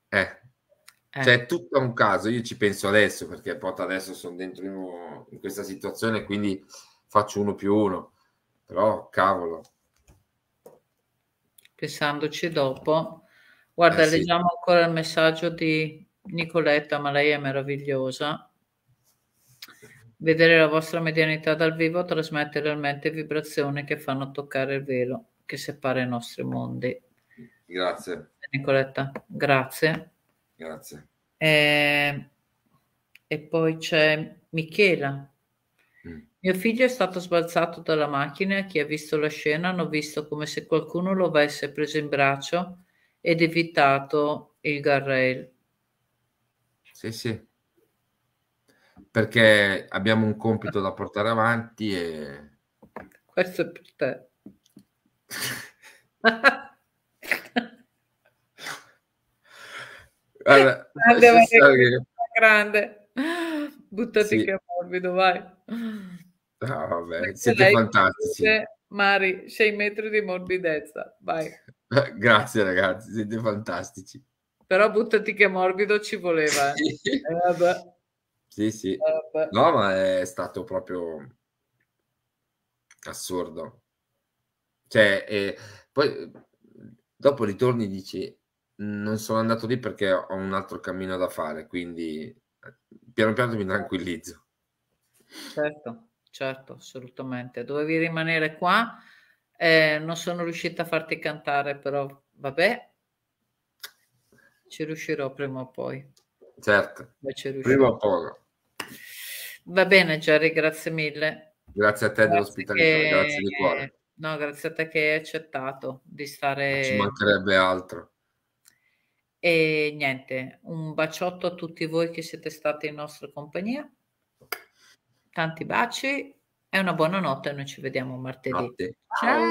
Eh. Eh. Cioè, è tutto un caso, io ci penso adesso perché poi adesso sono dentro in, in questa situazione, quindi faccio uno più uno, però cavolo. Pensandoci dopo, Guarda, eh, leggiamo ancora il messaggio di Nicoletta, ma lei è meravigliosa. Vedere la vostra medianità dal vivo trasmette realmente vibrazioni che fanno toccare il velo che separa i nostri mondi. Grazie. Nicoletta, grazie. Grazie. Eh, e poi c'è Michela. Mm. Mio figlio è stato sbalzato dalla macchina chi ha visto la scena hanno visto come se qualcuno lo avesse preso in braccio ed evitato il guardrail. Sì, sì. Perché abbiamo un compito da portare avanti e... Questo è per te. Allora, grande, Maria, grande. Buttati sì. che è morbido, vai. No, vabbè, siete fantastici. Mari, 6 metri di morbidezza, vai. Grazie ragazzi, siete fantastici. Però buttati che morbido ci voleva. Eh. Sì, eh, sì. sì. Eh, no, ma è stato proprio assurdo. Cioè, eh, poi dopo ritorni dici non sono andato lì perché ho un altro cammino da fare, quindi piano piano mi tranquillizzo. Certo, certo, assolutamente. Dovevi rimanere qua eh, non sono riuscita a farti cantare, però vabbè, ci riuscirò prima o poi. Certo, prima o poi. Va bene, Jerry, grazie mille. Grazie a te dell'ospitalità, che... grazie di cuore. No, grazie a te che hai accettato di stare. Ci mancherebbe altro. E niente, un baciotto a tutti voi che siete stati in nostra compagnia. Tanti baci e una buona notte, noi ci vediamo martedì. Notte. Ciao.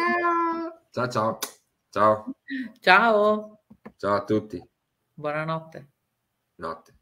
Ciao ciao. Ciao. Ciao. Ciao a tutti. Buonanotte. Notte.